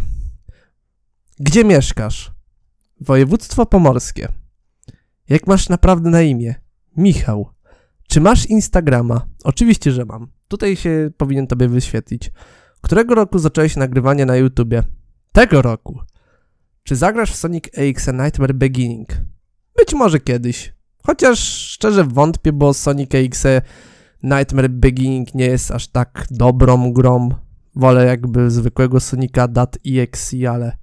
Gdzie mieszkasz? Województwo Pomorskie. Jak masz naprawdę na imię? Michał. Czy masz Instagrama? Oczywiście, że mam. Tutaj się powinien tobie wyświetlić. Którego roku zacząłeś nagrywanie na YouTubie? Tego roku. Czy zagrasz w Sonic AX A Nightmare Beginning? Być może kiedyś. Chociaż szczerze wątpię, bo Sonic AX A Nightmare Beginning nie jest aż tak dobrą grą. Wolę jakby zwykłego EXE, ale...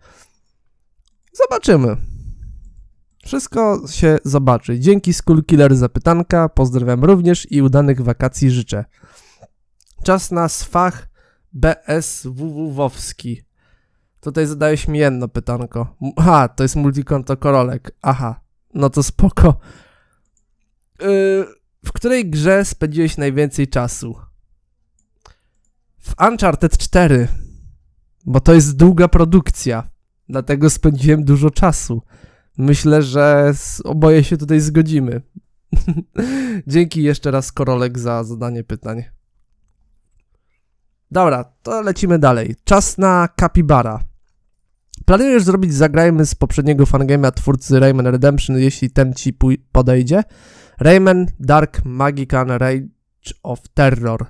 Zobaczymy. Wszystko się zobaczy. Dzięki Skull Killer za pytanka, pozdrawiam również i udanych wakacji życzę. Czas na swach BSWW-owski. Tutaj zadałeś mi jedno pytanko. Aha, to jest multikonto korolek. Aha, no to spoko. Yy, w której grze spędziłeś najwięcej czasu? W Uncharted 4, bo to jest długa produkcja, dlatego spędziłem dużo czasu. Myślę, że oboje się tutaj zgodzimy. Dzięki jeszcze raz Korolek za zadanie pytań. Dobra, to lecimy dalej. Czas na Capybara. Planujesz zrobić zagrajmy z poprzedniego fangame'a twórcy Rayman Redemption, jeśli ten ci podejdzie? Rayman Dark Magican Rage of Terror.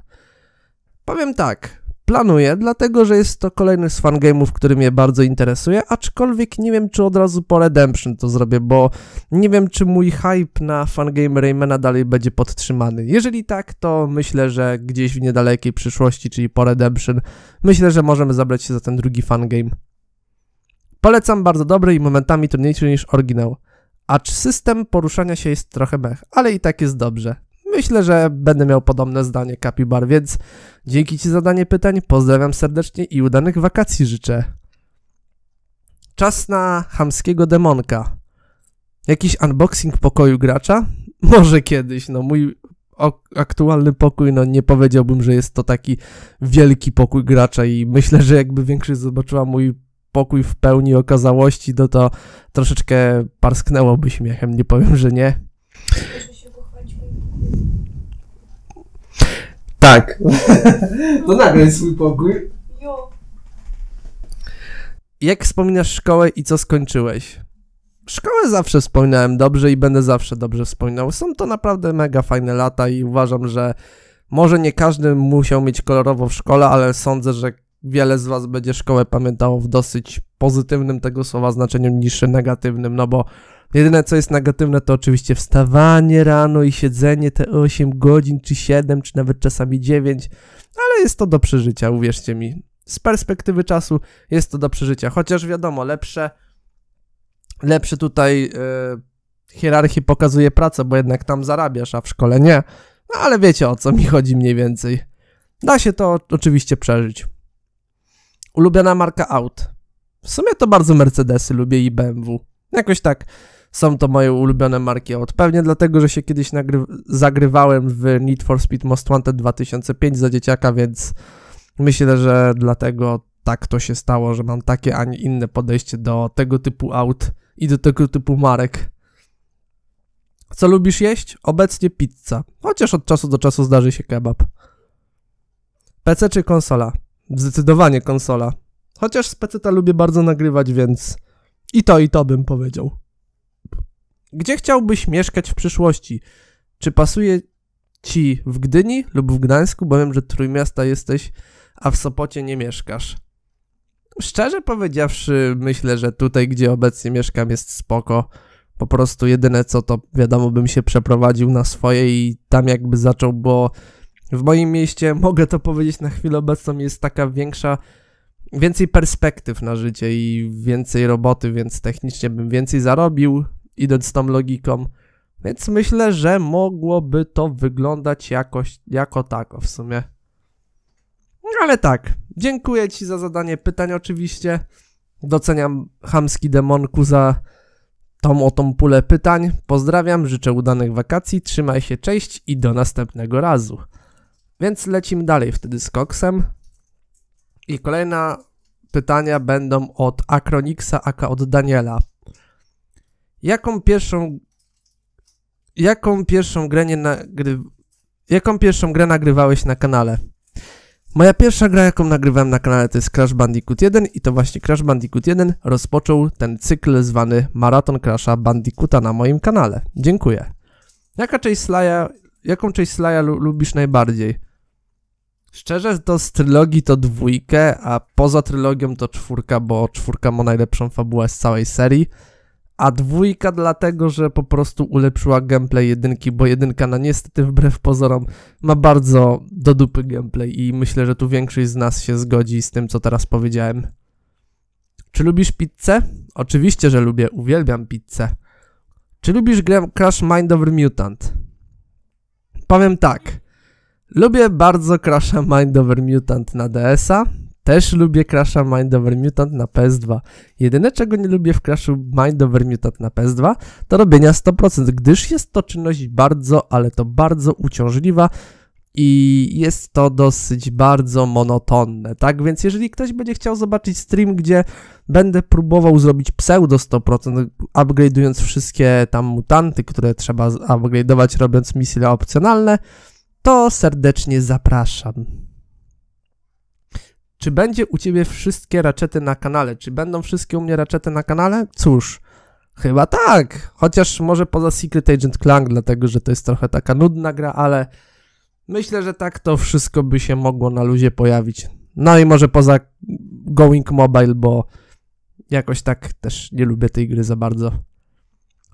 Powiem tak, planuję, dlatego że jest to kolejny z fangamów, który mnie bardzo interesuje, aczkolwiek nie wiem, czy od razu po Redemption to zrobię, bo nie wiem, czy mój hype na fangame Raymana dalej będzie podtrzymany. Jeżeli tak, to myślę, że gdzieś w niedalekiej przyszłości, czyli po Redemption, myślę, że możemy zabrać się za ten drugi fangame. Polecam, bardzo dobry i momentami trudniejszy niż oryginał. Acz system poruszania się jest trochę mech, ale i tak jest dobrze. Myślę, że będę miał podobne zdanie Kapibar, więc dzięki Ci za zadanie pytań, pozdrawiam serdecznie i udanych wakacji życzę. Czas na hamskiego demonka. Jakiś unboxing pokoju gracza? Może kiedyś, no mój aktualny pokój, no nie powiedziałbym, że jest to taki wielki pokój gracza i myślę, że jakby większość zobaczyła mój pokój w pełni okazałości, no to troszeczkę parsknęłoby śmiechem, nie powiem, że nie. Tak. to nagraj swój pokój. Jak wspominasz szkołę i co skończyłeś? Szkołę zawsze wspominałem dobrze i będę zawsze dobrze wspominał. Są to naprawdę mega fajne lata i uważam, że może nie każdy musiał mieć kolorowo w szkole, ale sądzę, że wiele z Was będzie szkołę pamiętało w dosyć pozytywnym tego słowa znaczeniu niż negatywnym, no bo Jedyne, co jest negatywne, to oczywiście wstawanie rano i siedzenie te 8 godzin, czy 7, czy nawet czasami 9, ale jest to do przeżycia, uwierzcie mi. Z perspektywy czasu jest to do przeżycia, chociaż wiadomo, lepsze, lepsze tutaj yy, hierarchii pokazuje pracę, bo jednak tam zarabiasz, a w szkole nie. No ale wiecie o co mi chodzi mniej więcej. Da się to oczywiście przeżyć. Ulubiona marka aut. W sumie to bardzo Mercedesy lubię i BMW. Jakoś tak są to moje ulubione marki Od Pewnie dlatego, że się kiedyś zagrywałem w Need for Speed Most Wanted 2005 za dzieciaka, więc myślę, że dlatego tak to się stało, że mam takie, a nie inne podejście do tego typu aut i do tego typu marek. Co lubisz jeść? Obecnie pizza, chociaż od czasu do czasu zdarzy się kebab. PC czy konsola? Zdecydowanie konsola. Chociaż z PC lubię bardzo nagrywać, więc i to, i to bym powiedział. Gdzie chciałbyś mieszkać w przyszłości? Czy pasuje ci w Gdyni lub w Gdańsku, bo wiem, że Trójmiasta jesteś, a w Sopocie nie mieszkasz? Szczerze powiedziawszy, myślę, że tutaj, gdzie obecnie mieszkam, jest spoko. Po prostu jedyne co to, wiadomo, bym się przeprowadził na swoje i tam jakby zaczął, bo w moim mieście, mogę to powiedzieć na chwilę obecną, jest taka większa, więcej perspektyw na życie i więcej roboty, więc technicznie bym więcej zarobił, idąc tą logiką. Więc myślę, że mogłoby to wyglądać jakoś, jako tako w sumie. Ale tak, dziękuję Ci za zadanie pytań oczywiście. Doceniam Hamski Demonku za tą o tą pulę pytań. Pozdrawiam, życzę udanych wakacji, trzymaj się, cześć i do następnego razu. Więc lecimy dalej wtedy z koksem. I kolejne pytania będą od Akronixa, aka od Daniela. Jaką pierwszą. Jaką pierwszą grę nie nagry... Jaką pierwszą grę nagrywałeś na kanale? Moja pierwsza gra, jaką nagrywałem na kanale, to jest Crash Bandicoot 1 i to właśnie Crash Bandicoot 1 rozpoczął ten cykl zwany Maraton Crasha Bandicoota na moim kanale. Dziękuję. Jaka część slaja, jaką część slaja lubisz najbardziej? Szczerze, to z trylogii to dwójkę, a poza trylogią to czwórka, bo czwórka ma najlepszą fabułę z całej serii a dwójka dlatego, że po prostu ulepszyła gameplay jedynki, bo jedynka na no niestety wbrew pozorom ma bardzo do dupy gameplay i myślę, że tu większość z nas się zgodzi z tym, co teraz powiedziałem. Czy lubisz pizzę? Oczywiście, że lubię, uwielbiam pizzę. Czy lubisz grę Crash Mind Over Mutant? Powiem tak. Lubię bardzo Crash Mind Over Mutant na DS-a, też lubię Crash'a Mind Over Mutant na PS2. Jedyne czego nie lubię w Crash'u Mind Over Mutant na PS2 to robienia 100%, gdyż jest to czynność bardzo, ale to bardzo uciążliwa i jest to dosyć bardzo monotonne, tak? Więc jeżeli ktoś będzie chciał zobaczyć stream, gdzie będę próbował zrobić pseudo 100%, upgrade'ując wszystkie tam mutanty, które trzeba upgrade'ować robiąc misje opcjonalne, to serdecznie zapraszam. Czy będzie u ciebie wszystkie raczety na kanale? Czy będą wszystkie u mnie raczety na kanale? Cóż, chyba tak. Chociaż może poza Secret Agent Clank, dlatego że to jest trochę taka nudna gra, ale myślę, że tak to wszystko by się mogło na luzie pojawić. No i może poza Going Mobile, bo jakoś tak też nie lubię tej gry za bardzo.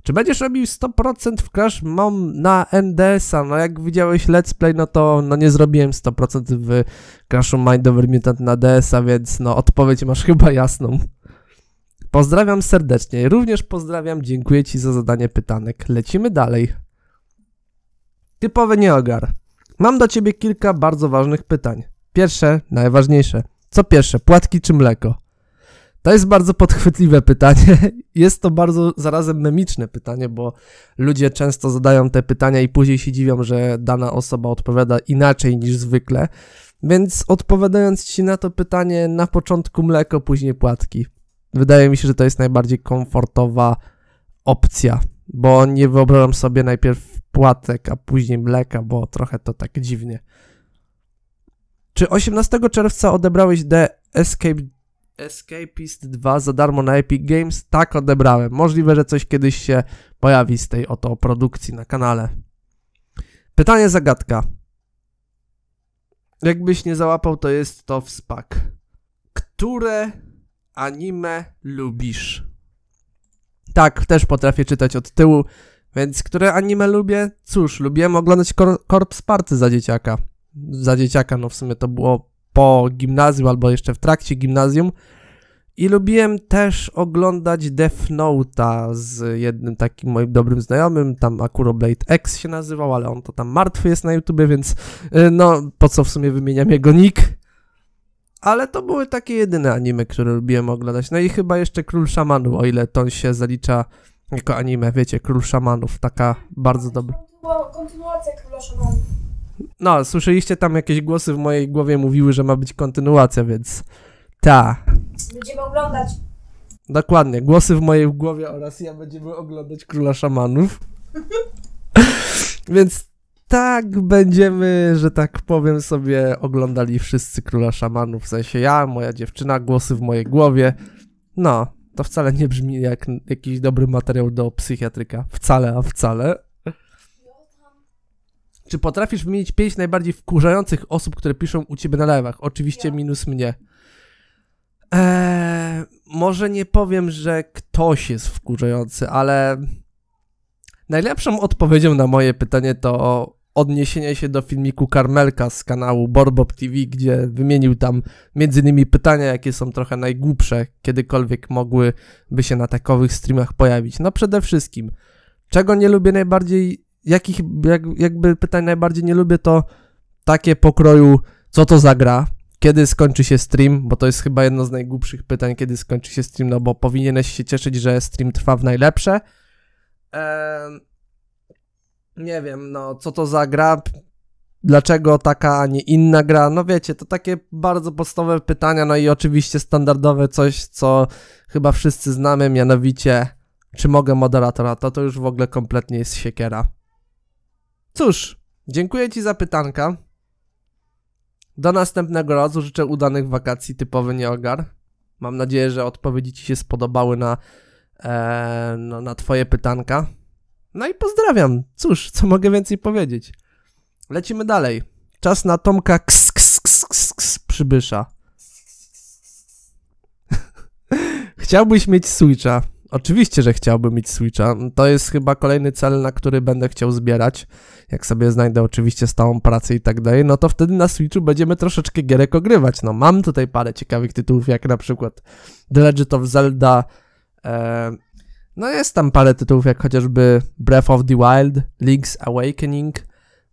Czy będziesz robił 100% w Crash Mom na NDS-a? No jak widziałeś Let's Play, no to no nie zrobiłem 100% w Crashu Mind Over Mutant na DS-a, więc no odpowiedź masz chyba jasną. Pozdrawiam serdecznie. Również pozdrawiam, dziękuję Ci za zadanie pytanek. Lecimy dalej. Typowy nieogar. Mam do Ciebie kilka bardzo ważnych pytań. Pierwsze, najważniejsze. Co pierwsze, płatki czy mleko? To jest bardzo podchwytliwe pytanie. Jest to bardzo zarazem memiczne pytanie, bo ludzie często zadają te pytania i później się dziwią, że dana osoba odpowiada inaczej niż zwykle. Więc odpowiadając ci na to pytanie, na początku mleko, później płatki. Wydaje mi się, że to jest najbardziej komfortowa opcja, bo nie wyobrażam sobie najpierw płatek, a później mleka, bo trochę to tak dziwnie. Czy 18 czerwca odebrałeś The Escape Escapist 2 za darmo na Epic Games. Tak odebrałem. Możliwe, że coś kiedyś się pojawi z tej oto produkcji na kanale. Pytanie zagadka. Jakbyś nie załapał, to jest to wspak. Które anime lubisz? Tak, też potrafię czytać od tyłu, więc które anime lubię? Cóż, lubiłem oglądać Kor Korps Party za dzieciaka. Za dzieciaka, no w sumie to było po gimnazjum albo jeszcze w trakcie gimnazjum. I lubiłem też oglądać Death Note'a z jednym takim moim dobrym znajomym, tam Akuroblade X się nazywał, ale on to tam martwy jest na YouTubie, więc y, no po co w sumie wymieniam jego nick. Ale to były takie jedyne anime, które lubiłem oglądać. No i chyba jeszcze Król Szamanów, o ile to się zalicza jako anime, wiecie, Król Szamanów, taka bardzo dobra. Kontynuacja Króla Szamanów. No, słyszeliście tam jakieś głosy w mojej głowie mówiły, że ma być kontynuacja, więc ta. Będziemy oglądać. Dokładnie, głosy w mojej głowie oraz ja będziemy oglądać Króla Szamanów. więc tak będziemy, że tak powiem sobie, oglądali wszyscy Króla Szamanów, w sensie ja, moja dziewczyna, głosy w mojej głowie. No, to wcale nie brzmi jak jakiś dobry materiał do psychiatryka. Wcale, a wcale. Czy potrafisz wymienić pięć najbardziej wkurzających osób, które piszą u ciebie na live'ach? Oczywiście ja. minus mnie. Eee, może nie powiem, że ktoś jest wkurzający, ale najlepszą odpowiedzią na moje pytanie to odniesienie się do filmiku Karmelka z kanału Borbob TV, gdzie wymienił tam między innymi pytania, jakie są trochę najgłupsze, kiedykolwiek mogłyby się na takowych streamach pojawić. No przede wszystkim, czego nie lubię najbardziej jakich jak, jakby pytań najbardziej nie lubię, to takie pokroju, co to za gra, kiedy skończy się stream, bo to jest chyba jedno z najgłupszych pytań, kiedy skończy się stream, no bo powinieneś się cieszyć, że stream trwa w najlepsze. nie wiem, no co to za gra, dlaczego taka, a nie inna gra, no wiecie, to takie bardzo podstawowe pytania, no i oczywiście standardowe coś, co chyba wszyscy znamy, mianowicie czy mogę moderatora, to to już w ogóle kompletnie jest siekiera. Cóż, dziękuję Ci za pytanka. Do następnego razu życzę udanych wakacji typowy nieogar. Mam nadzieję, że odpowiedzi Ci się spodobały na, e, no, na Twoje pytanka. No i pozdrawiam. Cóż, co mogę więcej powiedzieć? Lecimy dalej. Czas na Tomka ks, ks, ks, ks, ks przybysza. Chciałbyś mieć Switcha. Oczywiście, że chciałbym mieć Switcha. To jest chyba kolejny cel, na który będę chciał zbierać. Jak sobie znajdę oczywiście stałą pracę i tak dalej, no to wtedy na Switchu będziemy troszeczkę gierek ogrywać. No mam tutaj parę ciekawych tytułów, jak na przykład The Legend of Zelda. E, no jest tam parę tytułów, jak chociażby Breath of the Wild, Link's Awakening,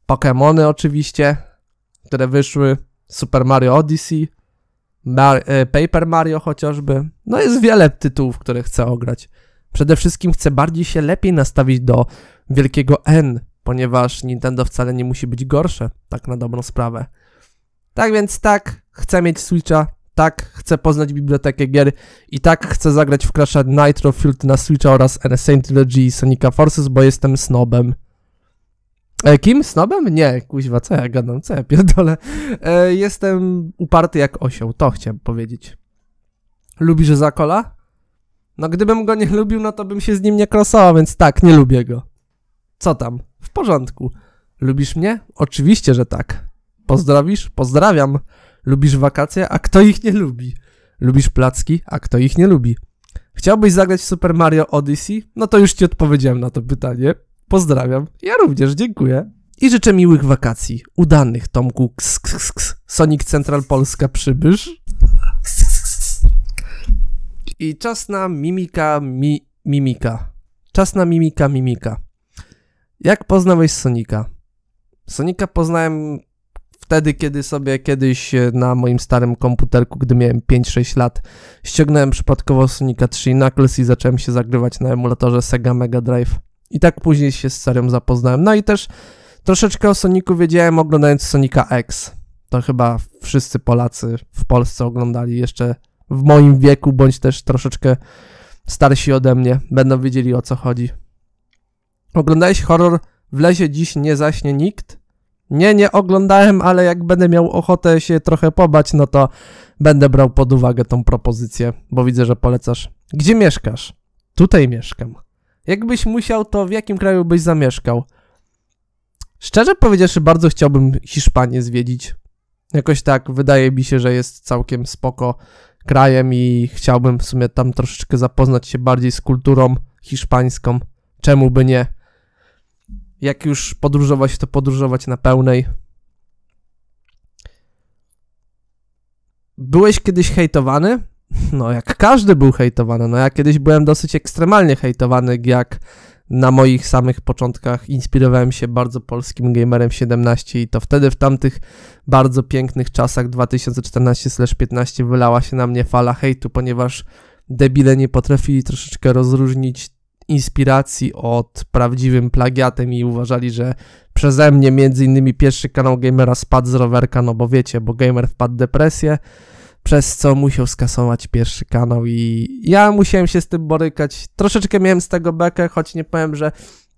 Pokémony oczywiście, które wyszły, Super Mario Odyssey, Mar e, Paper Mario chociażby. No jest wiele tytułów, które chcę ograć. Przede wszystkim chcę bardziej się lepiej nastawić do wielkiego N, ponieważ Nintendo wcale nie musi być gorsze, tak na dobrą sprawę. Tak więc tak, chcę mieć Switcha, tak chcę poznać bibliotekę gier i tak chcę zagrać w Crash Nitro Field na Switcha oraz NSA Trilogy i Sonic Forces, bo jestem snobem. E, kim? Snobem? Nie, kuźwa, co ja gadam, co ja pierdolę. E, jestem uparty jak osioł, to chciałem powiedzieć. Lubisz Zakola? No gdybym go nie lubił, no to bym się z nim nie krosował, więc tak, nie lubię go. Co tam? W porządku. Lubisz mnie? Oczywiście, że tak. Pozdrowisz? Pozdrawiam. Lubisz wakacje? A kto ich nie lubi? Lubisz placki? A kto ich nie lubi? Chciałbyś zagrać w Super Mario Odyssey? No to już ci odpowiedziałem na to pytanie. Pozdrawiam. Ja również dziękuję. I życzę miłych wakacji. Udanych, Tomku. Ks, ks, ks. Sonic Central Polska przybysz. I czas na mimika, mi, mimika. Czas na mimika, mimika. Jak poznałeś Sonika? Sonika poznałem wtedy, kiedy sobie kiedyś e, na moim starym komputerku, gdy miałem 5-6 lat, ściągnąłem przypadkowo Sonika 3 Knuckles i zacząłem się zagrywać na emulatorze Sega Mega Drive. I tak później się z serią zapoznałem. No i też troszeczkę o Soniku wiedziałem oglądając Sonika X. To chyba wszyscy Polacy w Polsce oglądali jeszcze w moim wieku, bądź też troszeczkę starsi ode mnie. Będą wiedzieli o co chodzi. Oglądałeś horror W lesie dziś nie zaśnie nikt? Nie, nie oglądałem, ale jak będę miał ochotę się trochę pobać, no to będę brał pod uwagę tą propozycję, bo widzę, że polecasz. Gdzie mieszkasz? Tutaj mieszkam. Jakbyś musiał, to w jakim kraju byś zamieszkał? Szczerze powiedziawszy, bardzo chciałbym Hiszpanię zwiedzić. Jakoś tak wydaje mi się, że jest całkiem spoko krajem i chciałbym w sumie tam troszeczkę zapoznać się bardziej z kulturą hiszpańską. Czemu by nie? Jak już podróżować, to podróżować na pełnej. Byłeś kiedyś hejtowany? no jak każdy był hejtowany, no ja kiedyś byłem dosyć ekstremalnie hejtowany, jak na moich samych początkach inspirowałem się bardzo polskim gamerem 17 i to wtedy w tamtych bardzo pięknych czasach 2014-15 wylała się na mnie fala hejtu, ponieważ debile nie potrafili troszeczkę rozróżnić inspiracji od prawdziwym plagiatem i uważali, że przeze mnie między innymi pierwszy kanał gamera spadł z rowerka, no bo wiecie, bo gamer wpadł w depresję, przez co musiał skasować pierwszy kanał i ja musiałem się z tym borykać. Troszeczkę miałem z tego bekę, choć nie powiem, że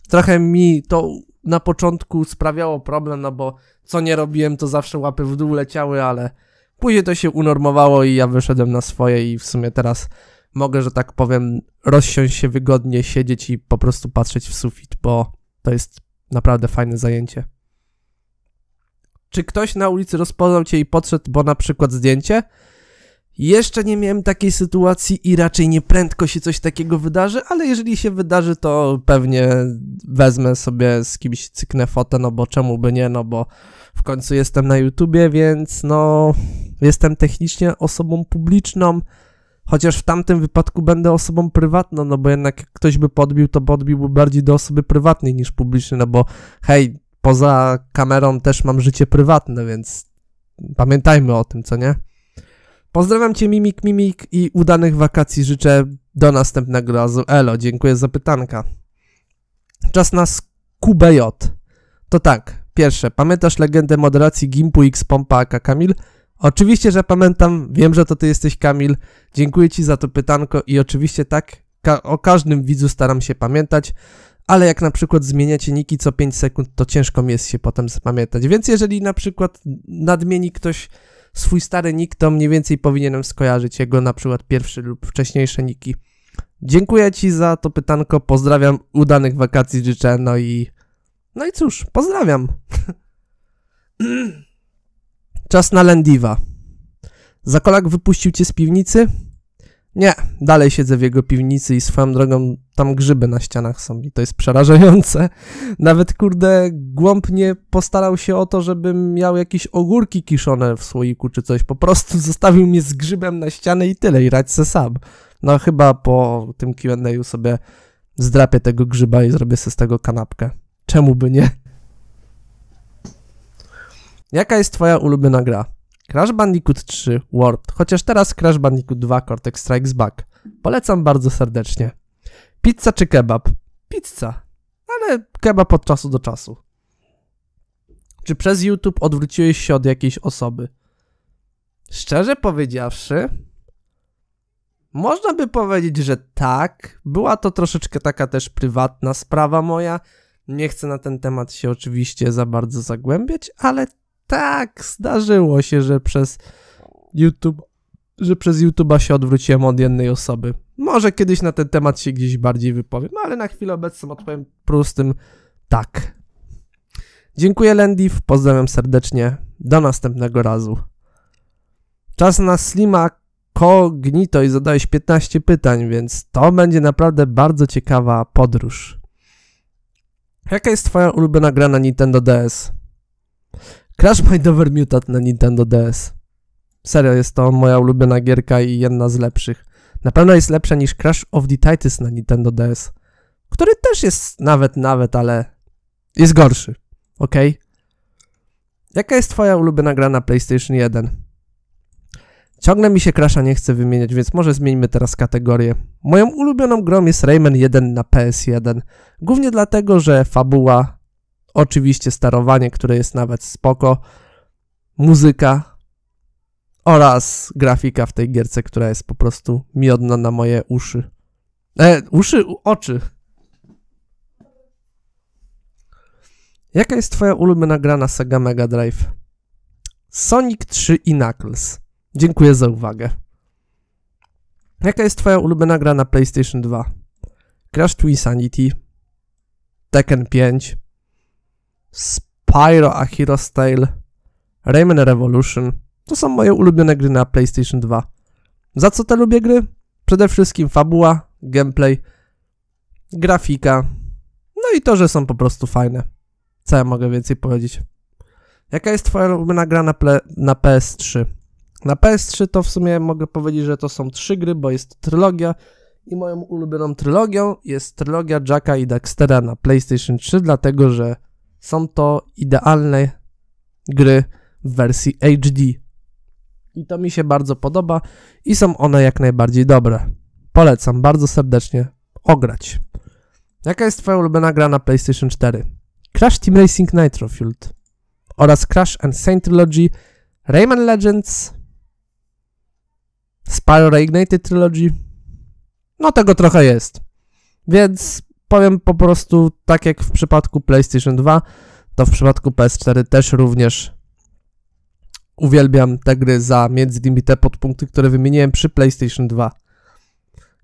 trochę mi to na początku sprawiało problem, no bo co nie robiłem, to zawsze łapy w dół leciały, ale później to się unormowało i ja wyszedłem na swoje i w sumie teraz mogę, że tak powiem, rozsiąść się wygodnie, siedzieć i po prostu patrzeć w sufit, bo to jest naprawdę fajne zajęcie. Czy ktoś na ulicy rozpoznał cię i podszedł, bo na przykład zdjęcie? Jeszcze nie miałem takiej sytuacji i raczej nie prędko się coś takiego wydarzy, ale jeżeli się wydarzy, to pewnie wezmę sobie z kimś cyknę fotę, no bo czemu by nie, no bo w końcu jestem na YouTubie, więc no jestem technicznie osobą publiczną, chociaż w tamtym wypadku będę osobą prywatną, no bo jednak jak ktoś by podbił, to podbiłby bardziej do osoby prywatnej niż publicznej, no bo hej, poza kamerą też mam życie prywatne, więc pamiętajmy o tym, co nie? Pozdrawiam Cię Mimik Mimik i udanych wakacji życzę do następnego razu. Elo, dziękuję za pytanka. Czas na QBJ. To tak, pierwsze, pamiętasz legendę moderacji Gimpu X Pompa AK Kamil? Oczywiście, że pamiętam, wiem, że to Ty jesteś Kamil. Dziękuję Ci za to pytanko i oczywiście tak, ka o każdym widzu staram się pamiętać ale jak na przykład zmieniacie niki co 5 sekund, to ciężko mi jest się potem zapamiętać. Więc jeżeli na przykład nadmieni ktoś swój stary nick, to mniej więcej powinienem skojarzyć jego na przykład pierwszy lub wcześniejsze niki. Dziękuję Ci za to pytanko, pozdrawiam, udanych wakacji życzę, no i... No i cóż, pozdrawiam. Czas na Lendiva. Zakolak wypuścił Cię z piwnicy? Nie, dalej siedzę w jego piwnicy i swoją drogą tam grzyby na ścianach są i to jest przerażające. Nawet kurde, głąb nie postarał się o to, żebym miał jakieś ogórki kiszone w słoiku czy coś. Po prostu zostawił mnie z grzybem na ścianę i tyle, i radź se sam. No chyba po tym Q&A sobie zdrapię tego grzyba i zrobię sobie z tego kanapkę. Czemu by nie? Jaka jest twoja ulubiona gra? Crash Bandicoot 3 World, chociaż teraz Crash Bandicoot 2 Cortex Strikes Back. Polecam bardzo serdecznie. Pizza czy kebab? Pizza, ale kebab od czasu do czasu. Czy przez YouTube odwróciłeś się od jakiejś osoby? Szczerze powiedziawszy, można by powiedzieć, że tak. Była to troszeczkę taka też prywatna sprawa moja. Nie chcę na ten temat się oczywiście za bardzo zagłębiać, ale tak, zdarzyło się, że przez YouTube, że przez YouTube'a się odwróciłem od jednej osoby. Może kiedyś na ten temat się gdzieś bardziej wypowiem, no ale na chwilę obecną odpowiem prostym tak. Dziękuję Lendiv, pozdrawiam serdecznie. Do następnego razu. Czas na Slima Cognito i zadałeś 15 pytań, więc to będzie naprawdę bardzo ciekawa podróż. Jaka jest twoja ulubiona gra na Nintendo DS? Crash Bandover Mutant na Nintendo DS. Serio, jest to moja ulubiona gierka i jedna z lepszych. Na pewno jest lepsza niż Crash of the Titans na Nintendo DS, który też jest nawet, nawet, ale jest gorszy, ok? Jaka jest twoja ulubiona gra na PlayStation 1? Ciągle mi się Crasha nie chce wymieniać, więc może zmieńmy teraz kategorię. Moją ulubioną grą jest Rayman 1 na PS1, głównie dlatego, że fabuła, oczywiście sterowanie, które jest nawet spoko, muzyka oraz grafika w tej gierce, która jest po prostu miodna na moje uszy. E, uszy, oczy. Jaka jest twoja ulubiona gra na Sega Mega Drive? Sonic 3 i Knuckles. Dziękuję za uwagę. Jaka jest twoja ulubiona gra na PlayStation 2? Crash to Insanity, Tekken 5, Spyro A Hero's Tale, Rayman Revolution. To są moje ulubione gry na PlayStation 2. Za co te lubię gry? Przede wszystkim fabuła, gameplay, grafika, no i to, że są po prostu fajne. Co ja mogę więcej powiedzieć? Jaka jest twoja ulubiona gra na, ple, na PS3? Na PS3 to w sumie mogę powiedzieć, że to są trzy gry, bo jest trylogia i moją ulubioną trylogią jest trylogia Jacka i Daxtera na PlayStation 3, dlatego że są to idealne gry w wersji HD. I to mi się bardzo podoba i są one jak najbardziej dobre. Polecam bardzo serdecznie ograć. Jaka jest Twoja ulubiona gra na PlayStation 4? Crash Team Racing Nitro Fueled oraz Crash and Saint Trilogy, Rayman Legends, Spyro Reignited Trilogy. No tego trochę jest. Więc powiem po prostu, tak jak w przypadku PlayStation 2, to w przypadku PS4 też również uwielbiam te gry za między innymi te podpunkty, które wymieniłem przy PlayStation 2.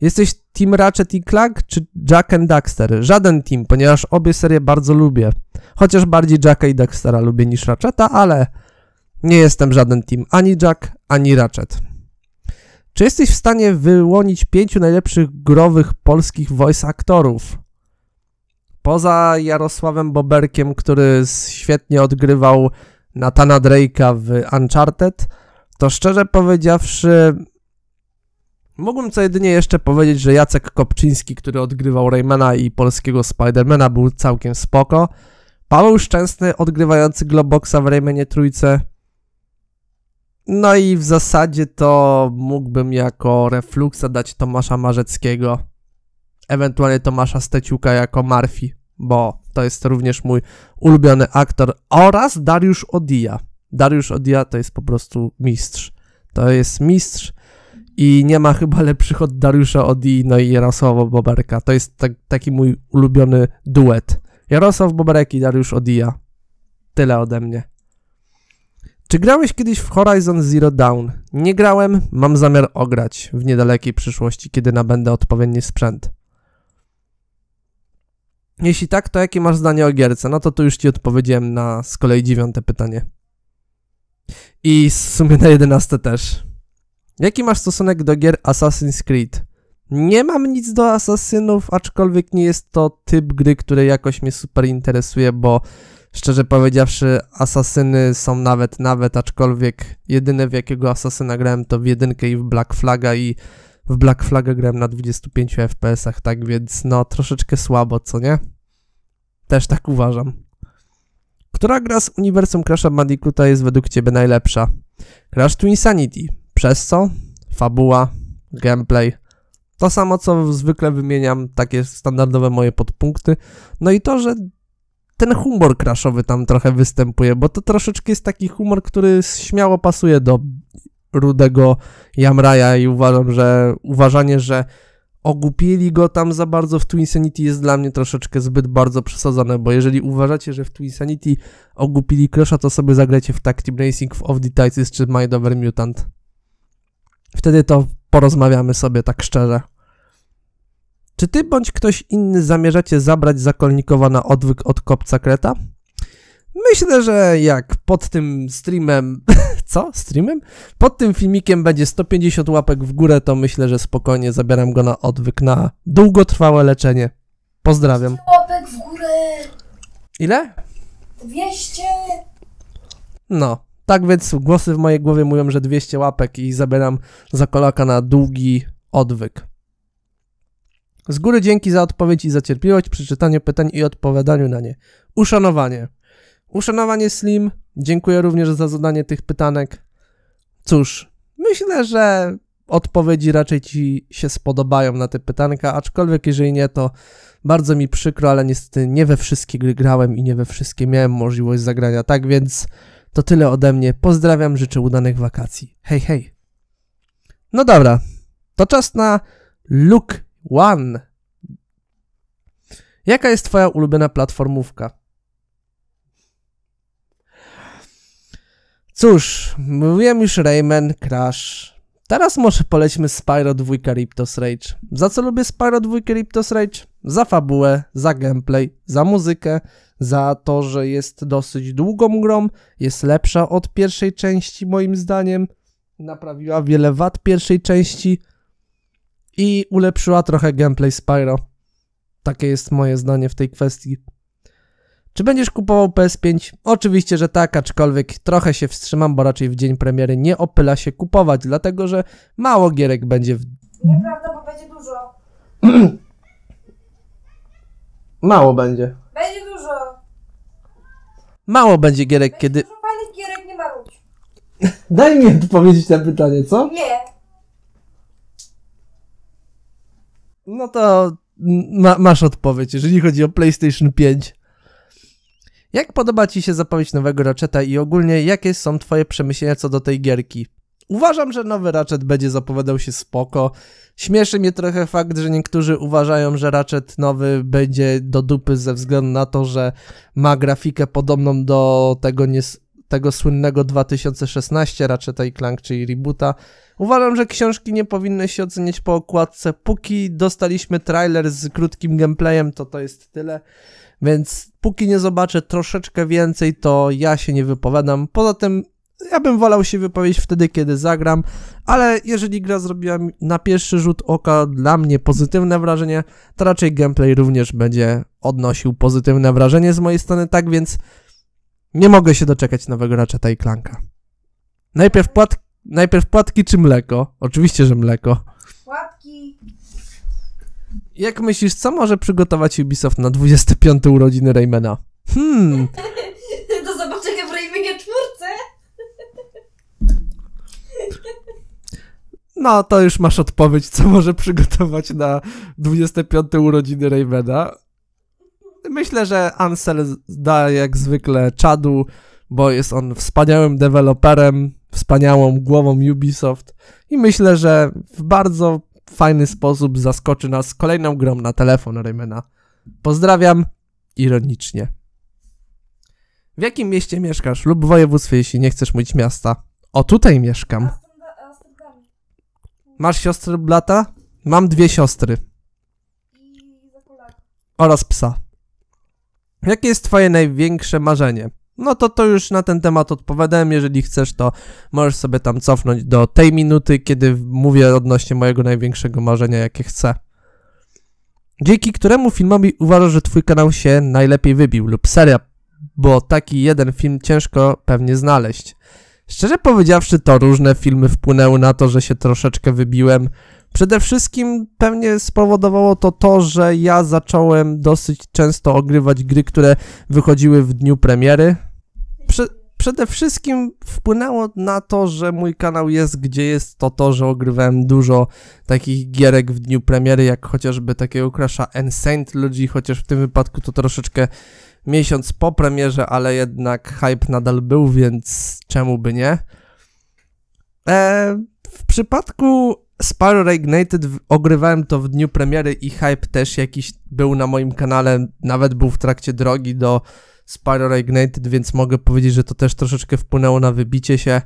Jesteś Team Ratchet i Clank czy Jack and Daxter? Żaden team, ponieważ obie serie bardzo lubię. Chociaż bardziej Jacka i Daxtera lubię niż Ratcheta, ale nie jestem żaden team. Ani Jack, ani Ratchet. Czy jesteś w stanie wyłonić pięciu najlepszych growych polskich voice aktorów? poza Jarosławem Boberkiem, który świetnie odgrywał Natana Drake'a w Uncharted, to szczerze powiedziawszy, mógłbym co jedynie jeszcze powiedzieć, że Jacek Kopczyński, który odgrywał Raymana i polskiego Spidermana, był całkiem spoko. Paweł Szczęsny, odgrywający Globoxa w Raymanie Trójce. No i w zasadzie to mógłbym jako refluksa dać Tomasza Marzeckiego ewentualnie Tomasza Steciuka jako Marfi, bo to jest również mój ulubiony aktor, oraz Dariusz Odia. Dariusz Odia to jest po prostu mistrz. To jest mistrz i nie ma chyba lepszych od Dariusza Odii, no i Jarosława Boberka. To jest tak, taki mój ulubiony duet. Jarosław Boberek i Dariusz Odia. Tyle ode mnie. Czy grałeś kiedyś w Horizon Zero Dawn? Nie grałem, mam zamiar ograć w niedalekiej przyszłości, kiedy nabędę odpowiedni sprzęt. Jeśli tak, to jakie masz zdanie o gierce? No to tu już ci odpowiedziałem na z kolei dziewiąte pytanie. I w sumie na jedenaste też. Jaki masz stosunek do gier Assassin's Creed? Nie mam nic do asasynów, aczkolwiek nie jest to typ gry, który jakoś mnie super interesuje, bo szczerze powiedziawszy, asasyny są nawet, nawet, aczkolwiek jedyne w jakiego asasyna grałem to w jedynkę i w Black Flaga i w Black Flagę grałem na 25 FPS-ach, tak więc no troszeczkę słabo, co nie? Też tak uważam. Która gra z uniwersum Crash'a Bandicoota jest według Ciebie najlepsza? Crash to Insanity. Przez co? Fabuła, gameplay. To samo, co zwykle wymieniam, takie standardowe moje podpunkty. No i to, że ten humor crashowy tam trochę występuje, bo to troszeczkę jest taki humor, który śmiało pasuje do rudego Jamraja i uważam, że uważanie, że ogupili go tam za bardzo w Twin jest dla mnie troszeczkę zbyt bardzo przesadzone, bo jeżeli uważacie, że w Twin Insanity ogupili Crosha, to sobie zagrajcie w Tag Team Racing, w Of the Titans czy My Dover Mutant. Wtedy to porozmawiamy sobie tak szczerze. Czy ty bądź ktoś inny zamierzacie zabrać zakolnikowa na odwyk od kopca kreta? Myślę, że jak pod tym streamem. Co? Streamem? Pod tym filmikiem będzie 150 łapek w górę, to myślę, że spokojnie zabieram go na odwyk na długotrwałe leczenie. Pozdrawiam. 200 łapek w górę! Ile? 200! No, tak więc głosy w mojej głowie mówią, że 200 łapek i zabieram kolaka na długi odwyk. Z góry dzięki za odpowiedź i za cierpliwość przy czytaniu pytań i odpowiadaniu na nie. Uszanowanie. Uszanowanie Slim, dziękuję również za zadanie tych pytanek. Cóż, myślę, że odpowiedzi raczej Ci się spodobają na te pytanka, aczkolwiek jeżeli nie, to bardzo mi przykro, ale niestety nie we wszystkie gry grałem i nie we wszystkie miałem możliwość zagrania, tak więc to tyle ode mnie. Pozdrawiam, życzę udanych wakacji. Hej, hej! No dobra, to czas na Look One. Jaka jest Twoja ulubiona platformówka? Cóż, mówiłem już Rayman, Crash. Teraz może polećmy Spyro 2 Riptos Rage. Za co lubię Spyro 2 Riptos Rage? Za fabułę, za gameplay, za muzykę, za to, że jest dosyć długą grą, jest lepsza od pierwszej części moim zdaniem, naprawiła wiele wad pierwszej części i ulepszyła trochę gameplay Spyro. Takie jest moje zdanie w tej kwestii. Czy będziesz kupował PS5? Oczywiście, że tak, aczkolwiek trochę się wstrzymam, bo raczej w dzień premiery nie opyla się kupować, dlatego że mało gierek będzie w... Nieprawda, bo będzie dużo. mało będzie. Będzie dużo. Mało będzie gierek, będzie kiedy... Dużo fajnych gierek, nie ma Daj mi odpowiedzieć na pytanie, co? Nie. No to ma masz odpowiedź, jeżeli chodzi o PlayStation 5. Jak podoba Ci się zapowiedź nowego Ratcheta i ogólnie jakie są Twoje przemyślenia co do tej gierki? Uważam, że nowy Ratchet będzie zapowiadał się spoko. Śmieszy mnie trochę fakt, że niektórzy uważają, że Ratchet nowy będzie do dupy ze względu na to, że ma grafikę podobną do tego, tego słynnego 2016 Ratcheta i Clank, czyli reboota. Uważam, że książki nie powinny się oceniać po okładce. Póki dostaliśmy trailer z krótkim gameplayem, to to jest tyle. Więc póki nie zobaczę troszeczkę więcej, to ja się nie wypowiadam. Poza tym ja bym wolał się wypowiedzieć wtedy, kiedy zagram, ale jeżeli gra zrobiła na pierwszy rzut oka dla mnie pozytywne wrażenie, to raczej gameplay również będzie odnosił pozytywne wrażenie z mojej strony, tak więc nie mogę się doczekać nowego Ratcheta i Najpierw, płat... Najpierw płatki czy mleko? Oczywiście, że mleko. Jak myślisz, co może przygotować Ubisoft na 25 urodziny Raymana? Hmm. Do zobaczenia w Raymanie czwórce. No, to już masz odpowiedź, co może przygotować na 25 urodziny Raymana. Myślę, że Ansel da jak zwykle czadu, bo jest on wspaniałym deweloperem, wspaniałą głową Ubisoft i myślę, że w bardzo fajny sposób zaskoczy nas kolejną grą na telefon Raymana. Pozdrawiam ironicznie. W jakim mieście mieszkasz lub województwie, jeśli nie chcesz mówić miasta? O, tutaj mieszkam. Masz siostrę blata? Mam dwie siostry. Oraz psa. Jakie jest twoje największe marzenie? No to to już na ten temat odpowiadałem. Jeżeli chcesz, to możesz sobie tam cofnąć do tej minuty, kiedy mówię odnośnie mojego największego marzenia, jakie chcę. Dzięki któremu filmowi uważasz, że twój kanał się najlepiej wybił lub seria, bo taki jeden film ciężko pewnie znaleźć. Szczerze powiedziawszy, to różne filmy wpłynęły na to, że się troszeczkę wybiłem. Przede wszystkim pewnie spowodowało to to, że ja zacząłem dosyć często ogrywać gry, które wychodziły w dniu premiery. Prze przede wszystkim wpłynęło na to, że mój kanał jest gdzie jest, to to, że ogrywałem dużo takich gierek w dniu premiery, jak chociażby takiego Crash'a Ensaint ludzi, chociaż w tym wypadku to troszeczkę miesiąc po premierze, ale jednak hype nadal był, więc czemu by nie? Eee, w przypadku Sparrow Reignited ogrywałem to w dniu premiery i hype też jakiś był na moim kanale, nawet był w trakcie drogi do Sparrow Reignited, więc mogę powiedzieć, że to też troszeczkę wpłynęło na wybicie się.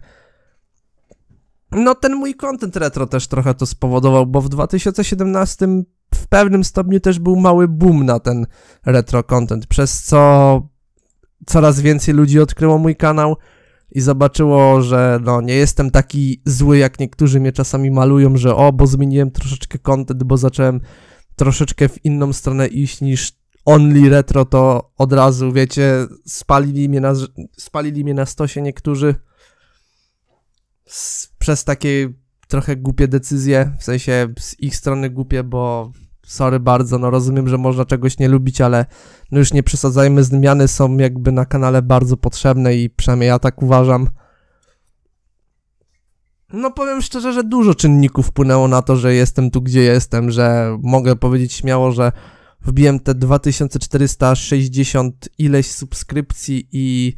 No ten mój content retro też trochę to spowodował, bo w 2017 w pewnym stopniu też był mały boom na ten retro content, przez co coraz więcej ludzi odkryło mój kanał i zobaczyło, że no nie jestem taki zły, jak niektórzy mnie czasami malują, że o, bo zmieniłem troszeczkę content, bo zacząłem troszeczkę w inną stronę iść niż only retro, to od razu, wiecie, spalili mnie na, spalili mnie na stosie niektórzy z, przez takie trochę głupie decyzje, w sensie z ich strony głupie, bo sorry bardzo, no rozumiem, że można czegoś nie lubić, ale no już nie przesadzajmy, zmiany są jakby na kanale bardzo potrzebne i przynajmniej ja tak uważam. No powiem szczerze, że dużo czynników wpłynęło na to, że jestem tu, gdzie jestem, że mogę powiedzieć śmiało, że wbiłem te 2460 ileś subskrypcji i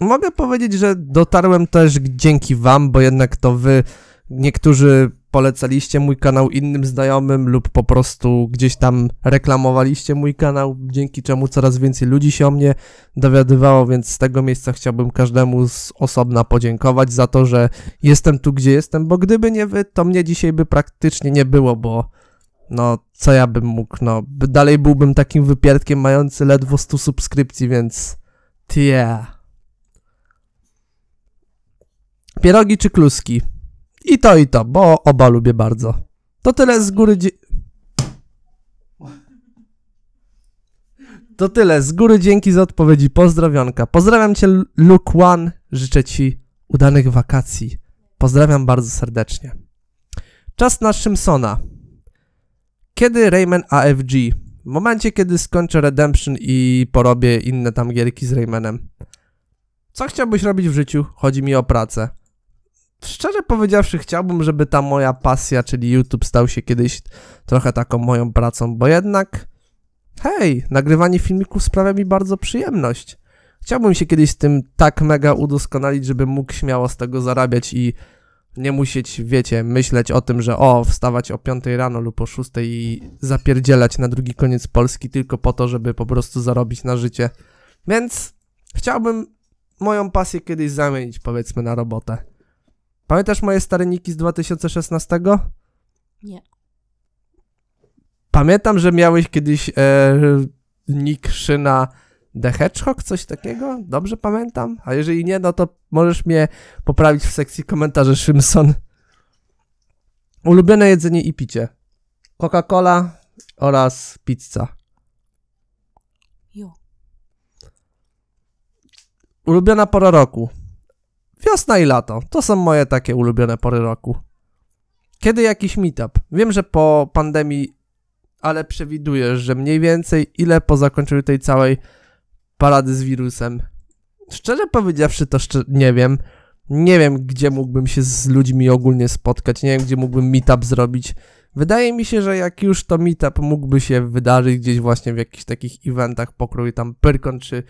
mogę powiedzieć, że dotarłem też dzięki wam, bo jednak to wy niektórzy polecaliście mój kanał innym znajomym lub po prostu gdzieś tam reklamowaliście mój kanał, dzięki czemu coraz więcej ludzi się o mnie dowiadywało, więc z tego miejsca chciałbym każdemu z osobna podziękować za to, że jestem tu, gdzie jestem, bo gdyby nie wy, to mnie dzisiaj by praktycznie nie było, bo no co ja bym mógł, no dalej byłbym takim wypierdkiem mający ledwo 100 subskrypcji, więc tja Pierogi czy kluski? i to, i to, bo oba lubię bardzo. To tyle z góry. To tyle z góry. Dzięki za odpowiedzi. Pozdrawionka. Pozdrawiam cię, Luke One. Życzę ci udanych wakacji. Pozdrawiam bardzo serdecznie. Czas na Szymsona. Kiedy Rayman AFG? W momencie, kiedy skończę Redemption i porobię inne tam gierki z Raymanem. Co chciałbyś robić w życiu? Chodzi mi o pracę szczerze powiedziawszy, chciałbym, żeby ta moja pasja, czyli YouTube, stał się kiedyś trochę taką moją pracą, bo jednak, hej, nagrywanie filmików sprawia mi bardzo przyjemność. Chciałbym się kiedyś tym tak mega udoskonalić, żebym mógł śmiało z tego zarabiać i nie musieć, wiecie, myśleć o tym, że o, wstawać o 5 rano lub o 6 i zapierdzielać na drugi koniec Polski tylko po to, żeby po prostu zarobić na życie. Więc chciałbym moją pasję kiedyś zamienić, powiedzmy, na robotę. Pamiętasz moje stare niki z 2016? Nie. Pamiętam, że miałeś kiedyś e, nick Szyna The Hedgehog, coś takiego? Dobrze pamiętam? A jeżeli nie, no to możesz mnie poprawić w sekcji komentarzy Szymson. Ulubione jedzenie i picie. Coca-Cola oraz pizza. Jo. Ulubiona pora roku. Wiosna i lato to są moje takie ulubione pory roku. Kiedy jakiś meetup? Wiem, że po pandemii, ale przewiduję, że mniej więcej ile po zakończeniu tej całej parady z wirusem. Szczerze powiedziawszy, to szczer nie wiem. Nie wiem, gdzie mógłbym się z ludźmi ogólnie spotkać, nie wiem, gdzie mógłbym meetup zrobić. Wydaje mi się, że jak już to meetup mógłby się wydarzyć gdzieś właśnie w jakichś takich eventach pokroju tam Pyrkon czy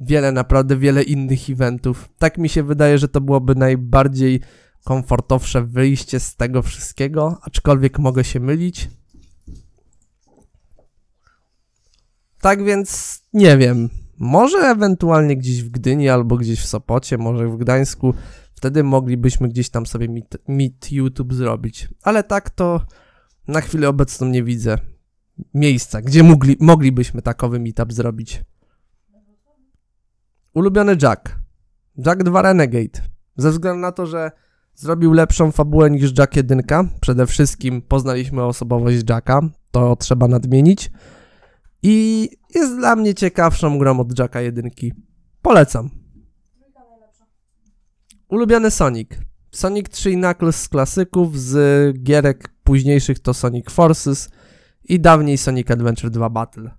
wiele, naprawdę wiele innych eventów. Tak mi się wydaje, że to byłoby najbardziej komfortowsze wyjście z tego wszystkiego, aczkolwiek mogę się mylić. Tak więc nie wiem. Może ewentualnie gdzieś w Gdyni albo gdzieś w Sopocie, może w Gdańsku. Wtedy moglibyśmy gdzieś tam sobie meet, meet YouTube zrobić. Ale tak to na chwilę obecną nie widzę miejsca, gdzie mogli, moglibyśmy takowy meetup zrobić. Ulubiony Jack. Jack 2 Renegade. Ze względu na to, że zrobił lepszą fabułę niż Jack 1. Przede wszystkim poznaliśmy osobowość Jacka, to trzeba nadmienić. I jest dla mnie ciekawszą grą od Jacka 1. Polecam. Ulubiony Sonic. Sonic 3 i Knuckles z klasyków, z gierek późniejszych to Sonic Forces i dawniej Sonic Adventure 2 Battle.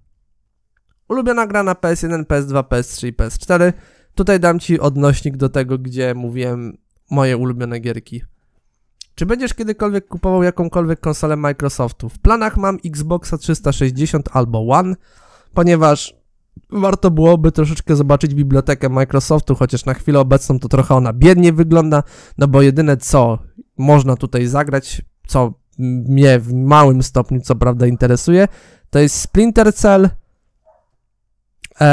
Ulubiona gra na PS1, PS2, PS3 i PS4. Tutaj dam Ci odnośnik do tego, gdzie mówiłem moje ulubione gierki. Czy będziesz kiedykolwiek kupował jakąkolwiek konsolę Microsoftu? W planach mam Xboxa 360 albo One, ponieważ warto byłoby troszeczkę zobaczyć bibliotekę Microsoftu, chociaż na chwilę obecną to trochę ona biednie wygląda, no bo jedyne co można tutaj zagrać, co mnie w małym stopniu co prawda interesuje, to jest Splinter Cell, E,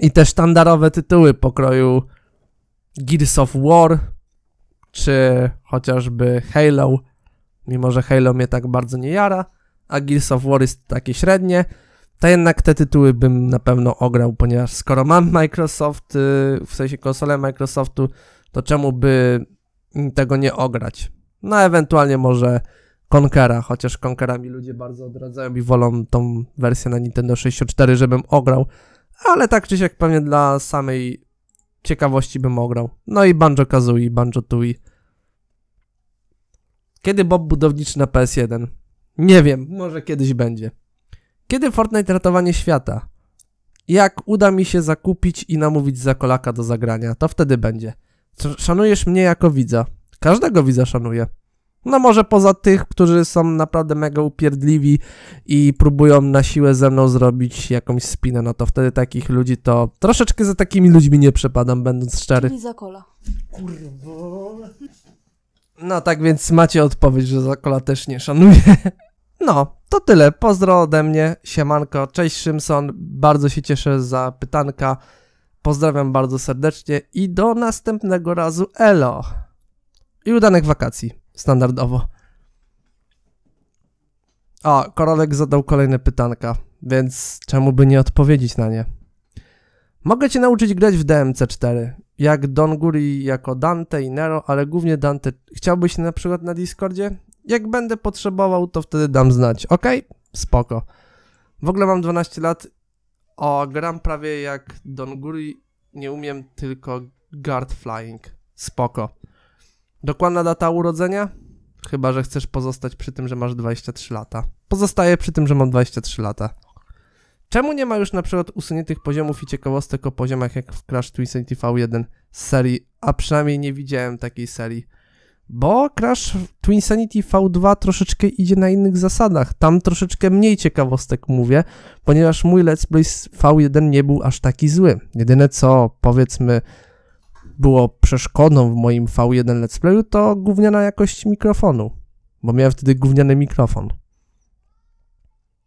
I te sztandarowe tytuły pokroju Gears of War, czy chociażby Halo, mimo że Halo mnie tak bardzo nie jara, a Gears of War jest takie średnie, to jednak te tytuły bym na pewno ograł, ponieważ skoro mam Microsoft, y, w sensie konsolę Microsoftu, to czemu by tego nie ograć? No ewentualnie może Konkera, chociaż Konkera mi ludzie bardzo odradzają i wolą tą wersję na Nintendo 64, żebym ograł, ale tak czy siak pewnie dla samej ciekawości bym ograł. No i Banjo-Kazooie, Banjo-Tooie. Kiedy Bob budowniczy na PS1? Nie wiem, może kiedyś będzie. Kiedy Fortnite ratowanie świata? Jak uda mi się zakupić i namówić za kolaka do zagrania, to wtedy będzie. Szanujesz mnie jako widza. Każdego widza szanuję. No może poza tych, którzy są naprawdę mega upierdliwi i próbują na siłę ze mną zrobić jakąś spinę, no to wtedy takich ludzi to troszeczkę za takimi ludźmi nie przepadam, będąc szczery. Czyli za kola. Kurwa. No tak więc macie odpowiedź, że za kola też nie szanuję. No, to tyle. Pozdro ode mnie. Siemanko. Cześć Szymson. Bardzo się cieszę za pytanka. Pozdrawiam bardzo serdecznie i do następnego razu. Elo. I udanych wakacji standardowo. A, Korolek zadał kolejne pytanka, więc czemu by nie odpowiedzieć na nie? Mogę cię nauczyć grać w DMC4, jak Don Guri, jako Dante i Nero, ale głównie Dante. Chciałbyś na przykład na Discordzie? Jak będę potrzebował, to wtedy dam znać, ok? Spoko. W ogóle mam 12 lat, o, gram prawie jak Don Guri, nie umiem tylko guard flying. Spoko. Dokładna data urodzenia? Chyba, że chcesz pozostać przy tym, że masz 23 lata. Pozostaję przy tym, że mam 23 lata. Czemu nie ma już na przykład usuniętych poziomów i ciekawostek o poziomach jak w Crash Twinsanity V1 z serii, a przynajmniej nie widziałem takiej serii? Bo Crash Twinsanity V2 troszeczkę idzie na innych zasadach. Tam troszeczkę mniej ciekawostek mówię, ponieważ mój Let's Play z V1 nie był aż taki zły. Jedyne co, powiedzmy, było przeszkodą w moim V1 Let's Playu, to gówniana jakość mikrofonu, bo miałem wtedy gówniany mikrofon.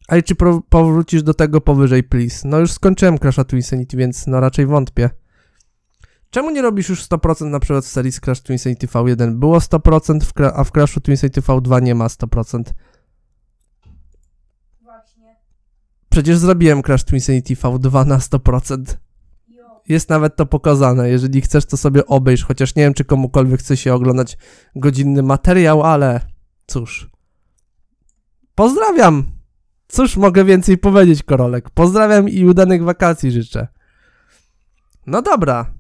Ale czy powrócisz do tego powyżej, please? No już skończyłem Crash to Insanity, więc no raczej wątpię. Czemu nie robisz już 100% na przykład w serii z Crash to Insanity V1? Było 100%, w a w Crash to Insanity V2 nie ma 100%. Właśnie. Przecież zrobiłem Crash to Insanity V2 na 100% jest nawet to pokazane. Jeżeli chcesz, to sobie obejrz, chociaż nie wiem, czy komukolwiek chce się oglądać godzinny materiał, ale cóż. Pozdrawiam! Cóż mogę więcej powiedzieć, Korolek? Pozdrawiam i udanych wakacji życzę. No dobra.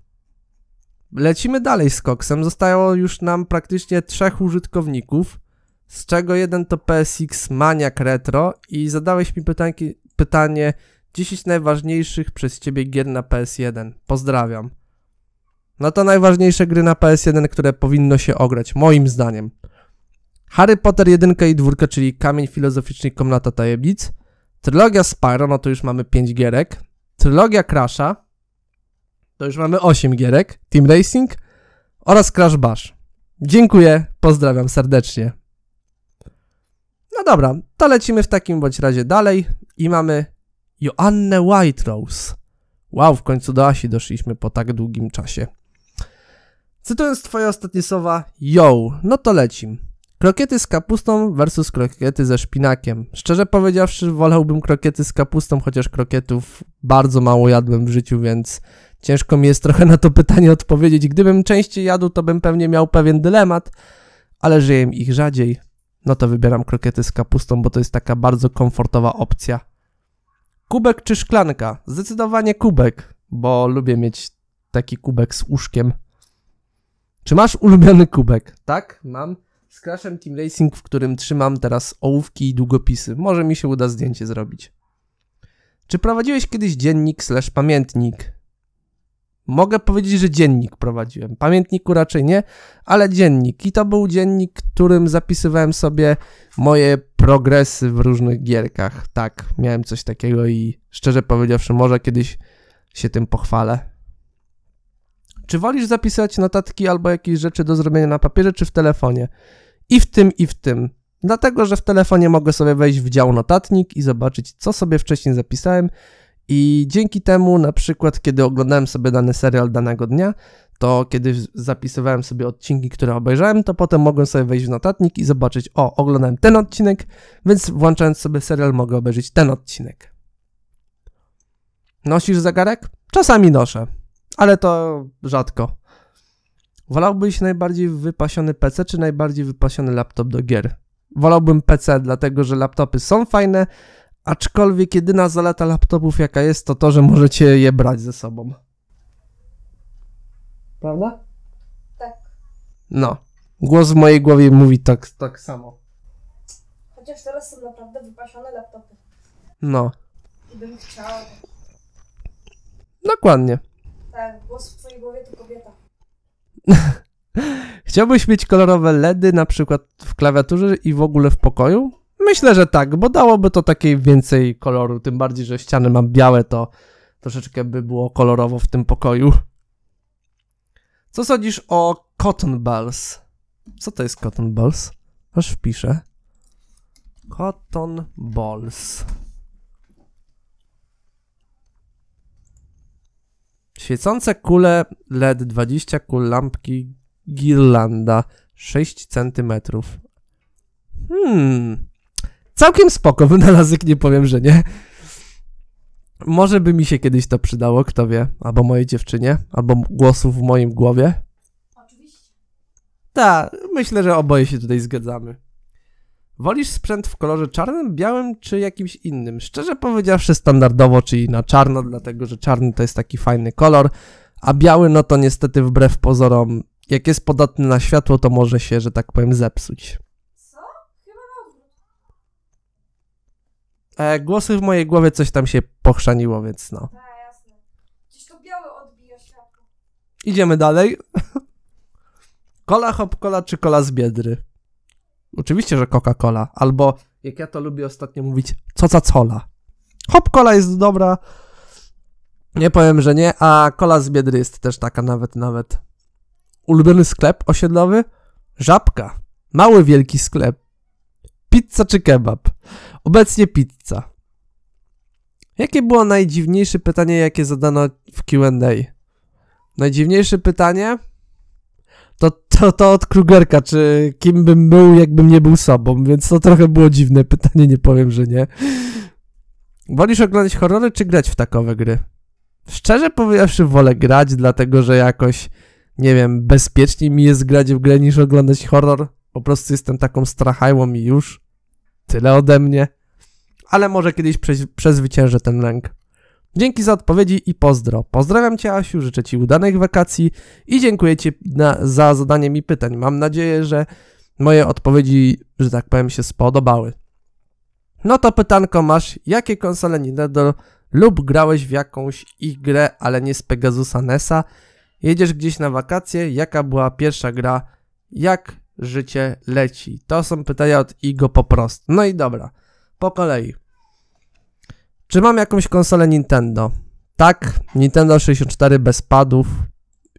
Lecimy dalej z koksem. Zostało już nam praktycznie trzech użytkowników, z czego jeden to PSX Maniac Retro i zadałeś mi pytanki, pytanie, 10 najważniejszych przez ciebie gier na PS1. Pozdrawiam. No to najważniejsze gry na PS1, które powinno się ograć, moim zdaniem. Harry Potter 1 i 2, czyli Kamień Filozoficzny Komnata Tajemnic. Trylogia Spyro, no to już mamy 5 gierek. Trylogia Crasha, to już mamy 8 gierek. Team Racing oraz Crash Bash. Dziękuję, pozdrawiam serdecznie. No dobra, to lecimy w takim bądź razie dalej i mamy Joannę Rose. Wow, w końcu do Asi doszliśmy po tak długim czasie. Cytując twoje ostatnie słowa, yo, no to lecim. Krokiety z kapustą versus krokiety ze szpinakiem. Szczerze powiedziawszy, wolałbym krokiety z kapustą, chociaż krokietów bardzo mało jadłem w życiu, więc ciężko mi jest trochę na to pytanie odpowiedzieć. Gdybym częściej jadł, to bym pewnie miał pewien dylemat, ale żyję ich rzadziej. No to wybieram krokiety z kapustą, bo to jest taka bardzo komfortowa opcja. Kubek czy szklanka? Zdecydowanie kubek, bo lubię mieć taki kubek z łóżkiem. Czy masz ulubiony kubek? Tak, mam. Z Crashem Team Racing, w którym trzymam teraz ołówki i długopisy. Może mi się uda zdjęcie zrobić. Czy prowadziłeś kiedyś dziennik slash pamiętnik? Mogę powiedzieć, że dziennik prowadziłem. Pamiętniku raczej nie, ale dziennik. I to był dziennik, którym zapisywałem sobie moje progresy w różnych gierkach. Tak, miałem coś takiego i szczerze powiedziawszy, może kiedyś się tym pochwalę. Czy wolisz zapisać notatki albo jakieś rzeczy do zrobienia na papierze, czy w telefonie? I w tym, i w tym. Dlatego, że w telefonie mogę sobie wejść w dział notatnik i zobaczyć, co sobie wcześniej zapisałem i dzięki temu, na przykład, kiedy oglądałem sobie dany serial danego dnia, to kiedy zapisywałem sobie odcinki, które obejrzałem, to potem mogłem sobie wejść w notatnik i zobaczyć, o, oglądałem ten odcinek, więc włączając sobie serial mogę obejrzeć ten odcinek. Nosisz zegarek? Czasami noszę, ale to rzadko. Wolałbyś najbardziej wypasiony PC czy najbardziej wypasiony laptop do gier? Wolałbym PC, dlatego że laptopy są fajne, Aczkolwiek jedyna zaleta laptopów jaka jest, to to, że możecie je brać ze sobą. Prawda? Tak. No. Głos w mojej głowie mówi tak, tak samo. Chociaż teraz są naprawdę wypasione laptopy. No. I bym chciała. Tak. Dokładnie. Tak, głos w twojej głowie to kobieta. Chciałbyś mieć kolorowe LEDy na przykład w klawiaturze i w ogóle w pokoju? Myślę, że tak, bo dałoby to takiej więcej koloru, tym bardziej, że ściany mam białe, to troszeczkę by było kolorowo w tym pokoju. Co sądzisz o cotton balls? Co to jest cotton balls? Aż wpiszę. Cotton balls. Świecące kule LED 20 kul lampki Girlanda 6 cm. Hmm. Całkiem spoko wynalazek, nie powiem, że nie. Może by mi się kiedyś to przydało, kto wie, albo mojej dziewczynie, albo głosu w moim głowie. Oczywiście. Tak, myślę, że oboje się tutaj zgadzamy. Wolisz sprzęt w kolorze czarnym, białym czy jakimś innym? Szczerze powiedziawszy, standardowo, czyli na czarno, dlatego że czarny to jest taki fajny kolor, a biały, no to niestety wbrew pozorom, jak jest podatny na światło, to może się, że tak powiem, zepsuć. E, głosy w mojej głowie coś tam się pochrzaniło, więc no. Tak, jasne. Gdzieś to białe odbija światło. Idziemy dalej. Kola Hopkola czy kola z Biedry? Oczywiście, że Coca-Cola. Albo, jak ja to lubię ostatnio mówić, co za cola. Hopkola jest dobra. Nie powiem, że nie, a kola z Biedry jest też taka nawet, nawet. Ulubiony sklep osiedlowy? Żabka. Mały, wielki sklep. Pizza czy kebab? Obecnie pizza. Jakie było najdziwniejsze pytanie, jakie zadano w QA? Najdziwniejsze pytanie to, to, to od Krugerka, czy kim bym był, jakbym nie był sobą, więc to trochę było dziwne pytanie, nie powiem, że nie. Wolisz oglądać horrory, czy grać w takowe gry? Szczerze powiedziawszy, wolę grać, dlatego że jakoś, nie wiem, bezpieczniej mi jest grać w grę niż oglądać horror. Po prostu jestem taką strachajłą i już. Tyle ode mnie. Ale może kiedyś przezwyciężę ten lęk. Dzięki za odpowiedzi i pozdro. Pozdrawiam Cię, Asiu, życzę Ci udanych wakacji i dziękuję Ci na, za zadanie mi pytań. Mam nadzieję, że moje odpowiedzi, że tak powiem, się spodobały. No to pytanko masz, jakie konsole Nintendo lub grałeś w jakąś grę, ale nie z Pegasusa Nesa? Jedziesz gdzieś na wakacje, jaka była pierwsza gra, jak życie leci? To są pytania od Igo po prostu. No i dobra, po kolei. Czy mam jakąś konsolę Nintendo? Tak, Nintendo 64 bez padów,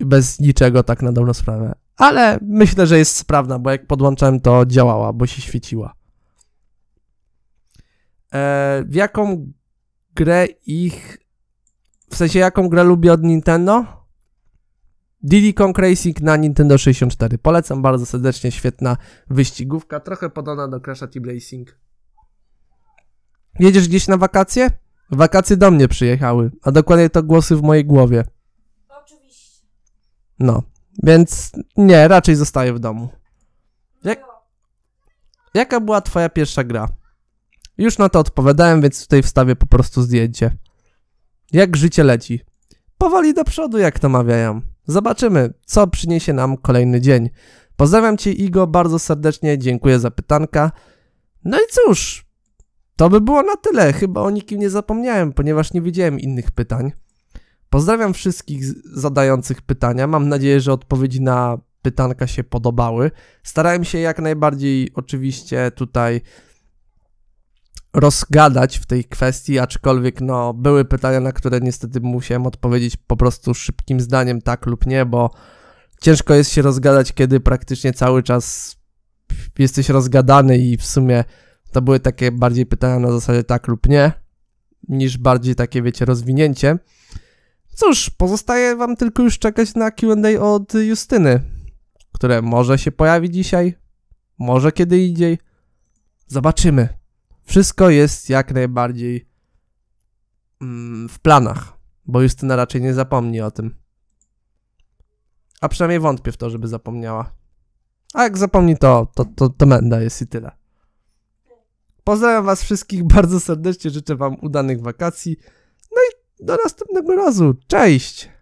bez niczego tak na dobrą sprawę. Ale myślę, że jest sprawna, bo jak podłączałem to działała, bo się świeciła. Eee, w jaką grę ich... W sensie jaką grę lubię od Nintendo? Diddy Kong Racing na Nintendo 64. Polecam bardzo serdecznie, świetna wyścigówka, trochę podobna do Crash Team Racing. Jedziesz gdzieś na wakacje? Wakacje do mnie przyjechały, a dokładnie to głosy w mojej głowie. Oczywiście. No, więc nie, raczej zostaję w domu. Jak... Jaka była twoja pierwsza gra? Już na to odpowiadałem, więc tutaj wstawię po prostu zdjęcie. Jak życie leci? Powoli do przodu, jak to mawiają. Zobaczymy, co przyniesie nam kolejny dzień. Pozdrawiam Cię, Igo, bardzo serdecznie, dziękuję za pytanka. No i cóż, to by było na tyle. Chyba o nikim nie zapomniałem, ponieważ nie widziałem innych pytań. Pozdrawiam wszystkich zadających pytania. Mam nadzieję, że odpowiedzi na pytanka się podobały. Starałem się jak najbardziej oczywiście tutaj rozgadać w tej kwestii, aczkolwiek no, były pytania, na które niestety musiałem odpowiedzieć po prostu szybkim zdaniem tak lub nie, bo ciężko jest się rozgadać, kiedy praktycznie cały czas jesteś rozgadany i w sumie to były takie bardziej pytania na zasadzie tak lub nie, niż bardziej takie, wiecie, rozwinięcie. Cóż, pozostaje wam tylko już czekać na Q&A od Justyny, które może się pojawi dzisiaj, może kiedy indziej. Zobaczymy. Wszystko jest jak najbardziej mm, w planach, bo Justyna raczej nie zapomni o tym. A przynajmniej wątpię w to, żeby zapomniała. A jak zapomni, to, to, to, to menda jest i tyle. Pozdrawiam Was wszystkich bardzo serdecznie, życzę Wam udanych wakacji. No i do następnego razu. Cześć!